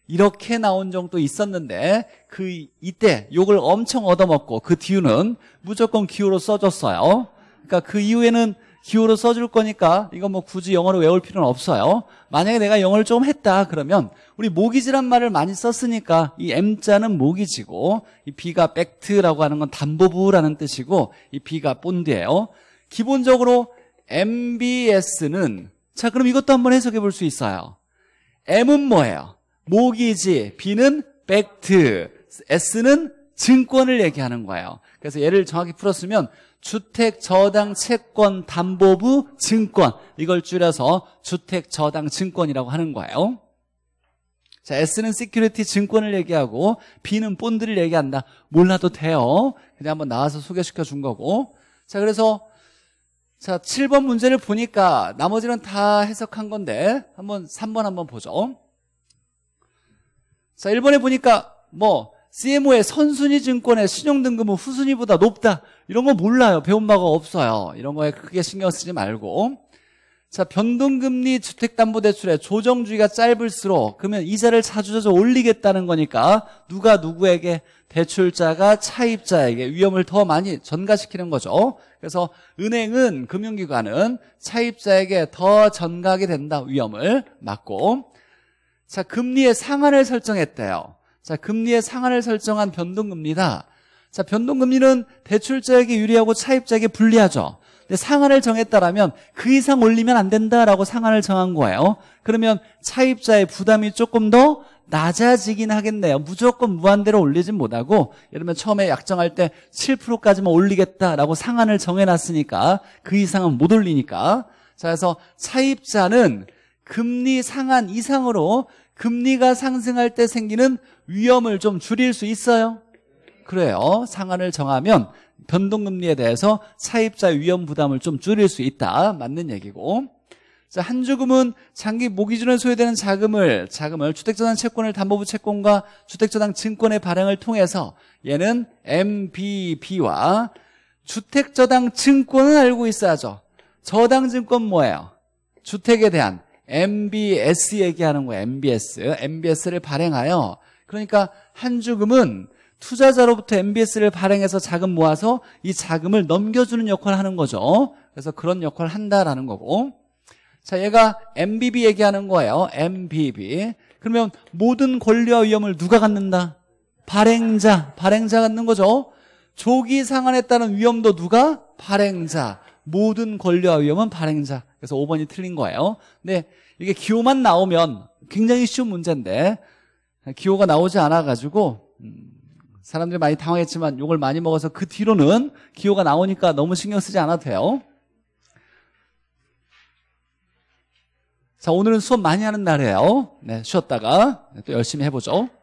이렇게 나온 정도 있었는데 그 이때 욕을 엄청 얻어먹고 그뒤에는 무조건 기호로 써줬어요. 그러니까 그 이후에는 기호로 써줄 거니까 이건뭐 굳이 영어를 외울 필요는 없어요. 만약에 내가 영어를 좀 했다 그러면 우리 모기지란 말을 많이 썼으니까 이 M자는 모기지고 이 B가 백트라고 하는 건 담보부라는 뜻이고 이 B가 본드예요. 기본적으로 MBS는 자 그럼 이것도 한번 해석해 볼 수 있어요. M은 뭐예요? 모기지, B는 팩트, S는 증권을 얘기하는 거예요. 그래서 얘를 정확히 풀었으면 주택 저당 채권 담보부 증권 이걸 줄여서 주택 저당 증권이라고 하는 거예요. 자, S는 시큐리티 증권을 얘기하고 B는 본드를 얘기한다. 몰라도 돼요. 그냥 한번 나와서 소개시켜 준 거고. 자, 그래서 자, 7번 문제를 보니까 나머지는 다 해석한 건데 한번 3번 한번 보죠. 자, 1번에 보니까 뭐 CMO의 선순위 증권의 신용등급은 후순위보다 높다. 이런 거 몰라요. 배운 바가 없어요. 이런 거에 크게 신경 쓰지 말고. 자, 변동금리 주택담보대출의 조정주의가 짧을수록 그러면 이자를 자주자주 올리겠다는 거니까 누가 누구에게 대출자가 차입자에게 위험을 더 많이 전가시키는 거죠. 그래서 은행은 금융기관은 차입자에게 더 전가하게 된다 위험을 막고 자, 금리의 상한을 설정했대요. 자, 금리의 상한을 설정한 변동금리다. 자, 변동금리는 대출자에게 유리하고 차입자에게 불리하죠. 근데 상한을 정했다라면 그 이상 올리면 안 된다라고 상한을 정한 거예요. 그러면 차입자의 부담이 조금 더 낮아지긴 하겠네요. 무조건 무한대로 올리진 못하고 예를 들면 처음에 약정할 때 7%까지만 올리겠다라고 상한을 정해놨으니까 그 이상은 못 올리니까 자 그래서 차입자는 금리 상한 이상으로 금리가 상승할 때 생기는 위험을 좀 줄일 수 있어요? 그래요. 상한을 정하면 변동금리에 대해서 차입자 위험 부담을 좀 줄일 수 있다. 맞는 얘기고. 자, 한 주금은 장기 모기준에 소요되는 자금을 자금을 주택저당 채권을 담보부 채권과 주택저당 증권의 발행을 통해서 얘는 MBB와 주택저당 증권은 알고 있어야죠. 저당 증권 뭐예요? 주택에 대한 MBS 얘기하는 거예요. MBS. MBS를 발행하여 그러니까 한주금은 투자자로부터 MBS를 발행해서 자금 모아서 이 자금을 넘겨주는 역할을 하는 거죠. 그래서 그런 역할을 한다라는 거고 자 얘가 MBB 얘기하는 거예요. MBB. 그러면 모든 권리와 위험을 누가 갖는다? 발행자. 발행자 갖는 거죠. 조기 상환에 따른 위험도 누가? 발행자. 모든 권리와 위험은 발행자. 그래서 5번이 틀린 거예요. 네, 이게 기호만 나오면 굉장히 쉬운 문제인데 기호가 나오지 않아가지고 음, 사람들이 많이 당황했지만 욕을 많이 먹어서 그 뒤로는 기호가 나오니까 너무 신경 쓰지 않아도 돼요. 자, 오늘은 수업 많이 하는 날이에요. 네, 쉬었다가 또 열심히 해보죠.